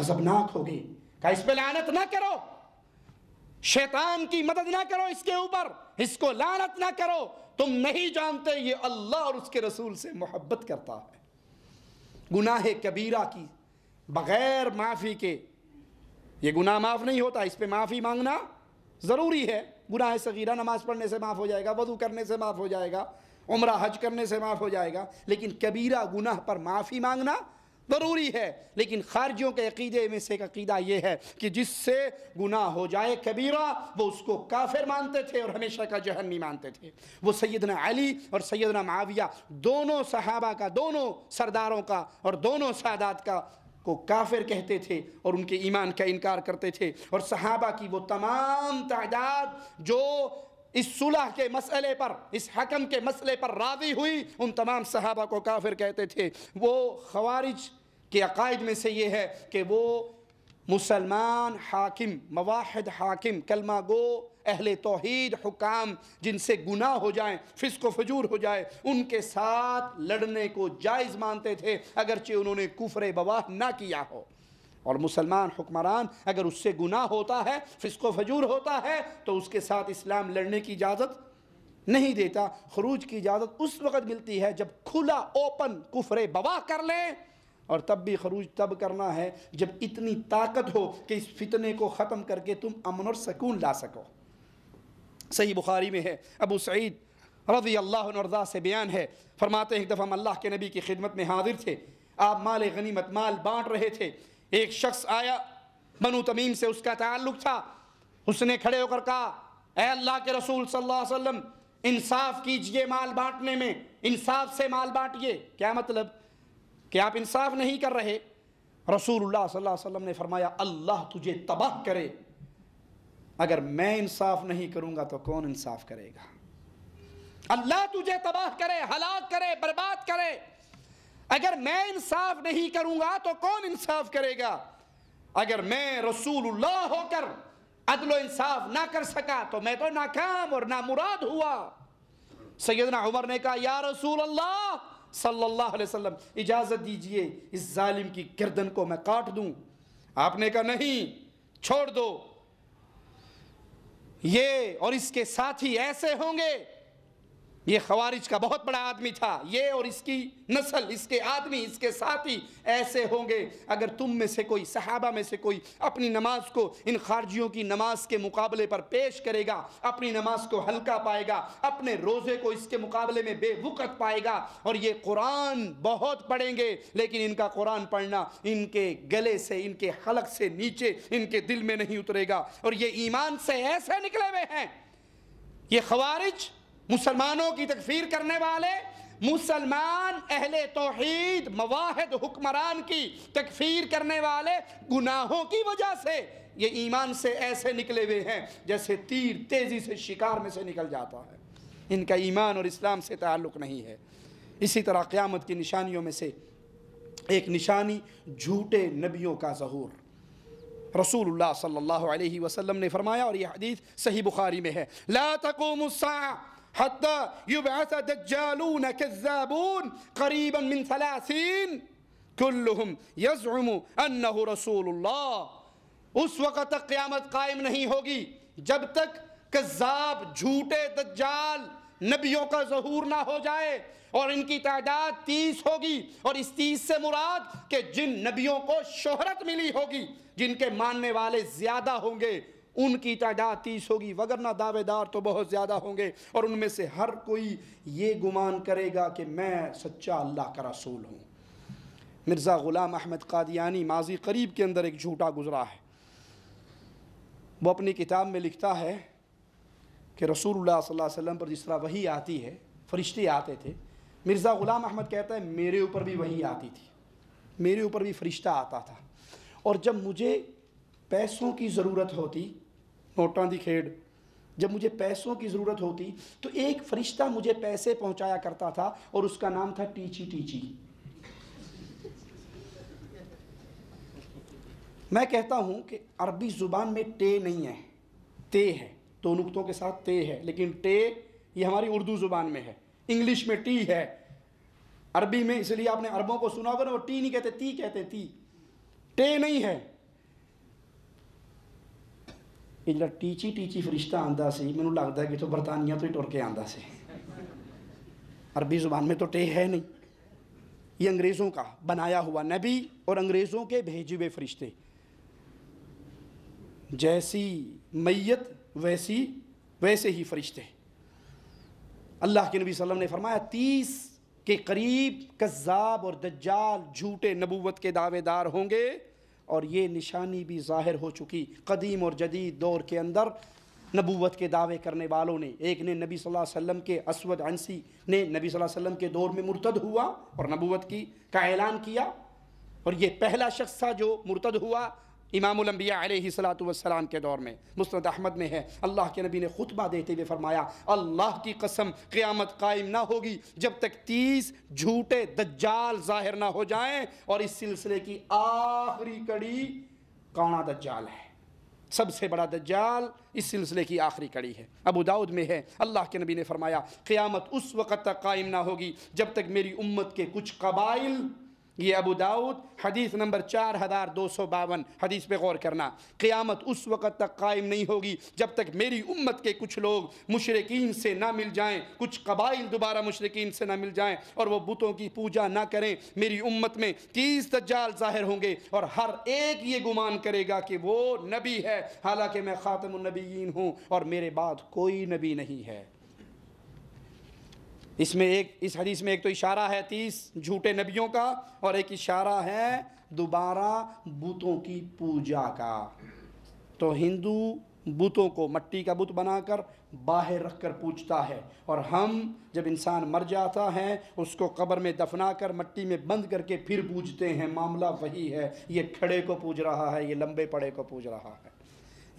Speaker 2: गजबनाक हो गए कहा इस पे लानत ना करो शैतान की मदद ना करो इसके ऊपर इसको लानत ना करो तुम नहीं जानते ये अल्लाह और उसके रसूल से मोहब्बत करता है गुनाह कबीरा की बगैर माफ़ी के ये गुनाह माफ़ नहीं होता इस पर माफ़ी मांगना ज़रूरी है गुनाह सगीरा नमाज़ पढ़ने से माफ़ हो जाएगा वजू करने से माफ़ हो जाएगा उम्र हज करने से माफ़ हो जाएगा लेकिन कबीरा गुनाह पर माफ़ी मांगना ज़रूरी है लेकिन खारजियों के अकीदे में से एक अकीदा ये है कि जिससे गुनाह हो जाए कबीरा वो उसको काफिर मानते थे और हमेशा का जहन्नी मानते थे वो सैदना अली और सैदना माविया दोनों सहाबा का दोनों सरदारों का और दोनों सादात का को काफिर कहते थे और उनके ईमान का इनकार करते थे और सहाबा की वो तमाम तादाद जो इस सुलह के मसले पर इस हकम के मसले पर राजी हुई उन तमाम सहाबा को काफिर कहते थे वो खवारिज के अकायद में से ये है कि वो मुसलमान हाकिम मवाहद हाकिम कलमा गो अहल तोहद हुकाम जिनसे गुनाह हो जाए फिसको फजूर हो जाए उनके साथ लड़ने को जायज़ मानते थे अगरचे उन्होंने कुफर बवाह ना किया हो और मुसलमान हुक्मरान अगर उससे गुनाह होता है फिसको फजूर होता है तो उसके साथ इस्लाम लड़ने की इजाज़त नहीं देता खरूज की इजाज़त उस वक़्त मिलती है जब खुला ओपन कुफरे बवा कर लें और तब भी खरूज तब करना है जब इतनी ताकत हो कि इस फितने को ख़त्म करके तुम अमन और सकून ला सको सही बुखारी में है अबू सईद रजी अल्लाह रजा से बयान है फरमाते हैं एक दफ़ा हम अल्लाह के नबी की खिदमत में हाजिर थे आप माल गनीमत माल बांट रहे थे एक शख्स आया बनू तमीम से उसका ताल्लुक था उसने खड़े होकर कहा अल्लाह के रसूल सल्लल्लाहु अलैहि वसल्लम इंसाफ कीजिए माल बांटने में इंसाफ से माल बांटिए क्या मतलब कि आप इंसाफ नहीं कर रहे रसूलुल्लाह सल्लल्लाहु अलैहि वसल्लम ने फरमाया अल्लाह तुझे तबाह करे अगर मैं इंसाफ नहीं करूंगा तो कौन इंसाफ करेगा अल्लाह तुझे तबाह करे हलाक करे बर्बाद करे अगर मैं इंसाफ नहीं करूंगा तो कौन इंसाफ करेगा अगर मैं रसूल होकर अदलो इंसाफ ना कर सका तो मैं तो नाकाम और ना मुराद हुआ सैदना उमर ने कहा या रसूल अल्लाह सल्लल्लाहु इजाज़त दीजिए इस जालिम की गर्दन को मैं काट दू आपने कहा नहीं छोड़ दो ये और इसके साथी ऐसे होंगे ये खवारिज का बहुत बड़ा आदमी था ये और इसकी नस्ल इसके आदमी इसके साथी ऐसे होंगे अगर तुम में से कोई सहाबा में से कोई अपनी नमाज को इन खारजियों की नमाज के मुकाबले पर पेश करेगा अपनी नमाज को हल्का पाएगा अपने रोज़े को इसके मुकाबले में बेवकत पाएगा और ये कुरान बहुत पढ़ेंगे लेकिन इनका कुरान पढ़ना इनके गले से इनके हलक से नीचे इनके दिल में नहीं उतरेगा और ये ईमान से ऐसे निकले हुए हैं ये खवारिज मुसलमानों की तकफीर करने वाले मुसलमान अहले तोहीद मवाहद हुक्मरान की तकफीर करने वाले गुनाहों की वजह से ये ईमान से ऐसे निकले हुए हैं जैसे तीर तेज़ी से शिकार में से निकल जाता है इनका ईमान और इस्लाम से ताल्लुक़ नहीं है इसी तरह क़्यामत की निशानियों में से एक निशानी झूठे नबियों का जहूर रसूल सल्लल्लाहु अलैहि वसल्लम ने फरमाया और यह हदीस सही बुखारी में है ला तको حتى يبعث دجالون كذابون قريبا من ثلاثين كلهم يزعم أنه رسول الله उस वक़्त तक क़यामत कायम नहीं होगी जब तक कज़ाब झूठे दज्जाल नबियों का जहूर ना हो जाए और इनकी तादाद तीस होगी और इस तीस से मुराद के जिन नबियों को शोहरत मिली होगी जिनके मानने वाले ज़्यादा होंगे उनकी तादाद तीस होगी वगरना दावेदार तो बहुत ज़्यादा होंगे और उनमें से हर कोई ये गुमान करेगा कि मैं सच्चा अल्लाह का रसूल हूँ मिर्ज़ा ग़ुलाम अहमद कादियानी माजी करीब के अंदर एक झूठा गुजरा है वो अपनी किताब में लिखता है कि रसूल वसम पर जिस तरह वही आती है फरिश्ते आते थे मिर्ज़ा ग़ुलाम अहमद कहता है मेरे ऊपर भी वही आती थी मेरे ऊपर भी फरिश्ता आता था और जब मुझे पैसों की ज़रूरत होती नोटों की खेड जब मुझे पैसों की ज़रूरत होती तो एक फरिश्ता मुझे पैसे पहुंचाया करता था और उसका नाम था टीची टीची मैं कहता हूं कि अरबी ज़ुबान में टे नहीं है ते है दो तो नुकतों के साथ ते है लेकिन टे ये हमारी उर्दू ज़ुबान में है इंग्लिश में टी है अरबी में इसलिए आपने अरबों को सुना होगा ना वो टी नहीं कहते ती कहते ती टे नहीं है जरा टीची टीची फरिश्ता आता से मैं लगता है कि तो बरतानिया तो ही ਟੁਰ के आता से अरबी ज़ुबान में तो टे है नहीं ये अंग्रेज़ों का बनाया हुआ नबी और अंग्रेज़ों के भेजे हुए फरिश्ते जैसी मैत वैसी वैसे ही फरिश्ते अल्लाह के नबी वसल्लम ने फरमाया तीस के करीब कज्जाब और दज्जाल झूठे नबूवत के दावेदार होंगे और ये निशानी भी ज़ाहिर हो चुकी कदीम और जदीद दौर के अंदर नबूवत के दावे करने वालों ने एक ने नबी सल्लल्लाहु अलैहि वसल्लम के असवद अंसी ने नबी सल्लल्लाहु अलैहि वसल्लम के दौर में मुर्तद हुआ और नबूवत की का ऐलान किया और ये पहला शख्स था जो मुर्तद हुआ इमामबिया के दौर में मुस्त अहमद में है अल्लाह के नबी ने खुतबा देते हुए फरमाया अल्लाह की कसम क़्यामत कायम ना होगी जब तक तीस झूठे दज्जाल ज़ाहिर ना हो जाएं और इस सिलसिले की आखिरी कड़ी काणा दज्जाल है सबसे बड़ा दज्जाल इस सिलसिले की आखिरी कड़ी है अबू दाऊद में है अल्लाह के नबी ने फरमाया क़्यामत उस वक़्त तक कायम ना होगी जब तक मेरी उम्मत के कुछ कबाइल ये अबू दाऊद हदीस नंबर चार हज़ार दो सौ बावन हदीस पर गौर करना क़ियामत उस वक़्त तक कायम नहीं होगी जब तक मेरी उम्मत के कुछ लोग मुशरकिन से ना मिल जाएँ कुछ कबाइल दोबारा मुशरकिन से ना मिल जाएँ और वह बुतों की पूजा ना करें मेरी उम्मत में तीस दज्जाल ज़ाहिर होंगे और हर एक ये गुमान करेगा कि वो नबी है हालाँकि मैं ख़ातमनबीन हूँ और मेरे बाद कोई नबी नहीं है इसमें एक इस हदीस में एक तो इशारा है तीस झूठे नबियों का और एक इशारा है दोबारा बूतों की पूजा का तो हिंदू बुतों को मट्टी का बुत बनाकर बाहर रख कर पूछता है और हम जब इंसान मर जाता है उसको कब्र में दफना कर मट्टी में बंद करके फिर पूजते हैं मामला वही है ये खड़े को पूज रहा है ये लंबे पड़े को पूज रहा है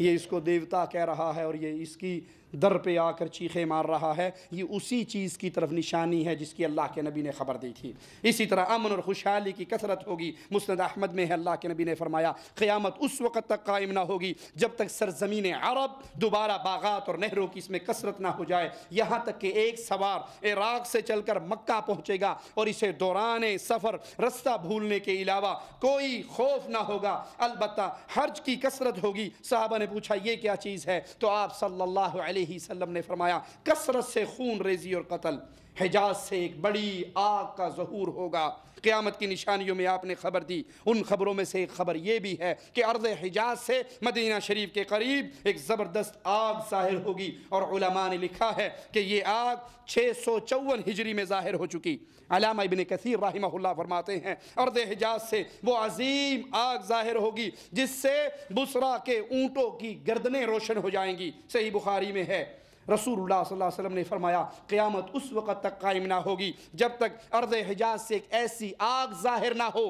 Speaker 2: ये इसको देवता कह रहा है और ये इसकी दर पे आकर चीखे मार रहा है ये उसी चीज़ की तरफ निशानी है जिसकी अल्लाह के नबी ने खबर दी थी इसी तरह अमन और खुशहाली की कसरत होगी मुस्द अहमद में है अल्लाह के नबी ने फरमाया क़्यामत उस वक़्त तक कायम ना होगी जब तक सरजमीन अरब दोबारा बागात और नहरों की इसमें कसरत ना हो जाए यहाँ तक कि एक सवार इराक से चलकर मक्का पहुँचेगा और इसे दौरान सफ़र रास्ता भूलने के अलावा कोई खौफ ना होगा अलबत् हज की कसरत होगी साहबा ने पूछा ये क्या चीज़ है तो आप सल्ला वसल्लम ने फरमाया कसरत से खून रेजी और कत्ल हिजाज से एक बड़ी आग का जहूर होगा क़्यामत की निशानियों में आपने खबर दी उन खबरों में से एक खबर ये भी है कि अर्ज़ हिजाज से मदीना शरीफ के करीब एक ज़बरदस्त आग ज़ाहिर होगी और उलमा ने लिखा है कि ये आग छः सौ चौवन हिजरी में ज़ाहिर हो चुकी अलामा इबन कसीर राहिमहुल्लाह फरमाते हैं अर्द हिजाज से वो अजीम आग ज़ाहिर होगी जिससे बुसरा के ऊँटों की गर्दने रोशन हो जाएंगी सही बुखारी में है रसूल वसम ने फरमाया क़्यामत उस वक़्त तक कायम ना होगी जब तक अर्ज हिजाज से एक ऐसी आग ज़ाहिर ना हो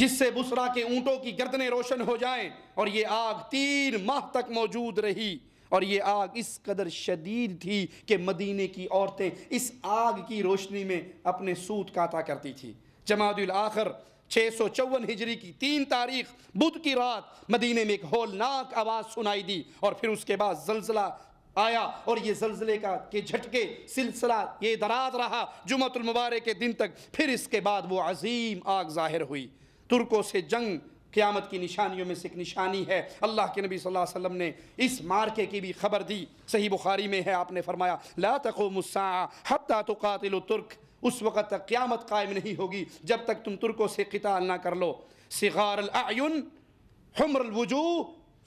Speaker 2: जिससे बुसरा के ऊँटों की गर्दनें रोशन हो जाएं और ये आग तीन माह तक मौजूद रही और ये आग इस कदर शदीद थी कि मदीने की औरतें इस आग की रोशनी में अपने सूत काता करती थी जमादुल आखिर छः सौ चौवन हिजरी की तीन तारीख बुध की रात मदीने में एक होलनाक आवाज़ सुनाई दी और फिर उसके बाद जलजिला आया और ये जलजिले का के झटके सिलसिला ये दराज रहा जुमतुल मुबारक के दिन तक फिर इसके बाद वो अजीम आग जाहिर हुई तुर्कों से जंग क़्यामत की निशानियों में से एक निशानी है अल्लाह के नबी सल्लल्लाहु अलैहि वसल्लम ने इस मार्के की भी खबर दी सही बुखारी में है आपने फरमाया ला तको मुस्सा हत्ता तो कातिल तुर्क उस वक़्त तक क़्यामत कायम नहीं होगी जब तक तुम तुर्कों से किताल ना कर लो सिगार अयुन हमर वजू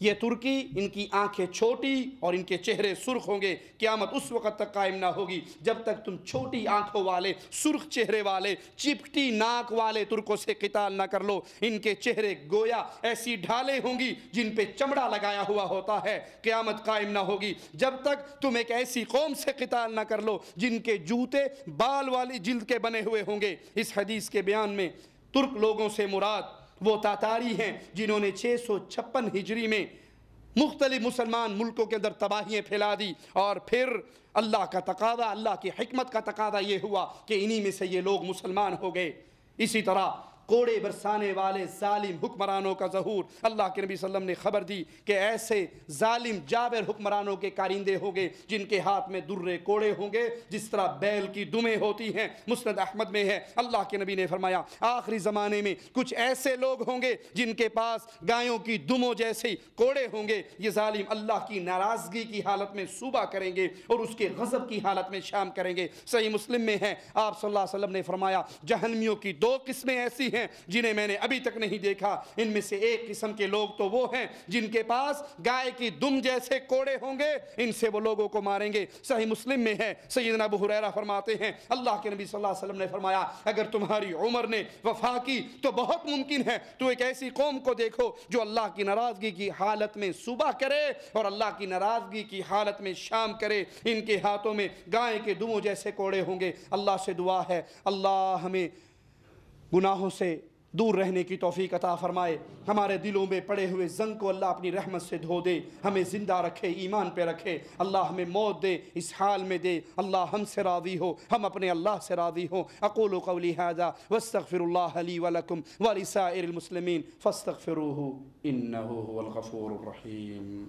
Speaker 2: ये तुर्की इनकी आंखें छोटी और इनके चेहरे सुर्ख होंगे क्यामत उस वक़्त तक कायम ना होगी जब तक तुम छोटी आंखों वाले सुर्ख चेहरे वाले चिपटी नाक वाले तुर्कों से किताल ना कर लो इनके चेहरे गोया ऐसी ढाले होंगी जिन पे चमड़ा लगाया हुआ होता है क़्यामत कायम ना होगी जब तक तुम एक ऐसी कौम से किताल ना कर लो जिनके जूते बाल वाली जिल्द के बने हुए होंगे इस हदीस के बयान में तुर्क लोगों से मुराद वो तातारी हैं जिन्होंने छः सौ छप्पन हिजरी में मुख्तलि मुसलमान मुल्कों के अंदर तबाहियाँ फैला दी और फिर अल्लाह का तकादा अल्लाह की हमत का तकादा ये हुआ कि इन्हीं में से ये लोग मुसलमान हो गए इसी तरह कोड़े बरसाने वाले ालिम हुक्मरानों का जहूर अल्लाह के नबी वसम ने खबर दी कि ऐसे ालिम जाबर हुक्मरानों के कारिंदे होंगे जिनके हाथ में दुर्रे कोड़े होंगे जिस तरह बैल की दुमें होती हैं मुस्ंद अहमद में है अल्लाह के नबी ने फरमाया आखिरी ज़माने में कुछ ऐसे लोग होंगे जिनके पास गायों की दुमों जैसे कोड़े होंगे ये ालिम अल्लाह की नाराज़गी की हालत में सूबा करेंगे और उसके गज़ब की हालत में शाम करेंगे सही मुस्लिम में है आप सल्लल्लाहु अलैहि वसल्लम ने फरमाया जहनमियों की दो किस्में ऐसी हैं हैं जिन्हें मैंने अभी तक नहीं देखा इनमें से एक किस्म के लोग तो वो हैं जिनके पास गाय की दुम जैसे कोड़े होंगे इनसे वो लोगों को मारेंगे सही मुस्लिम में है सैदना अबू हुरैरा फरमाते हैं अल्लाह के नबी सल्लल्लाहु अलैहि वसल्लम ने फरमाया अगर तुम्हारी उम्र ने वफा की तो बहुत मुमकिन है तो एक ऐसी कौम को देखो जो अल्लाह की नाराज़गी की हालत में सुबह करे और अल्लाह की नाराज़गी की हालत में शाम करे इनके हाथों में गाय के दुमों जैसे कोड़े होंगे अल्लाह से दुआ है अल्लाह हमें गुनाहों से दूर रहने की तोफ़ी अता फ़रमाए हमारे दिलों में पड़े हुए जंग को अल्लाह अपनी रहमत से धो दे हमें ज़िंदा रखे ईमान पे रखे अल्लाह हमें मौत दे इस हाल में दे अल्लाह हम से रावी हो हम अपने अल्लाह से रावी हो अकोल कवली हाजा वस्तफ़िर वलकम वलिसाइलमसलमिन फ़स्तफ़िर इन गफ़ूर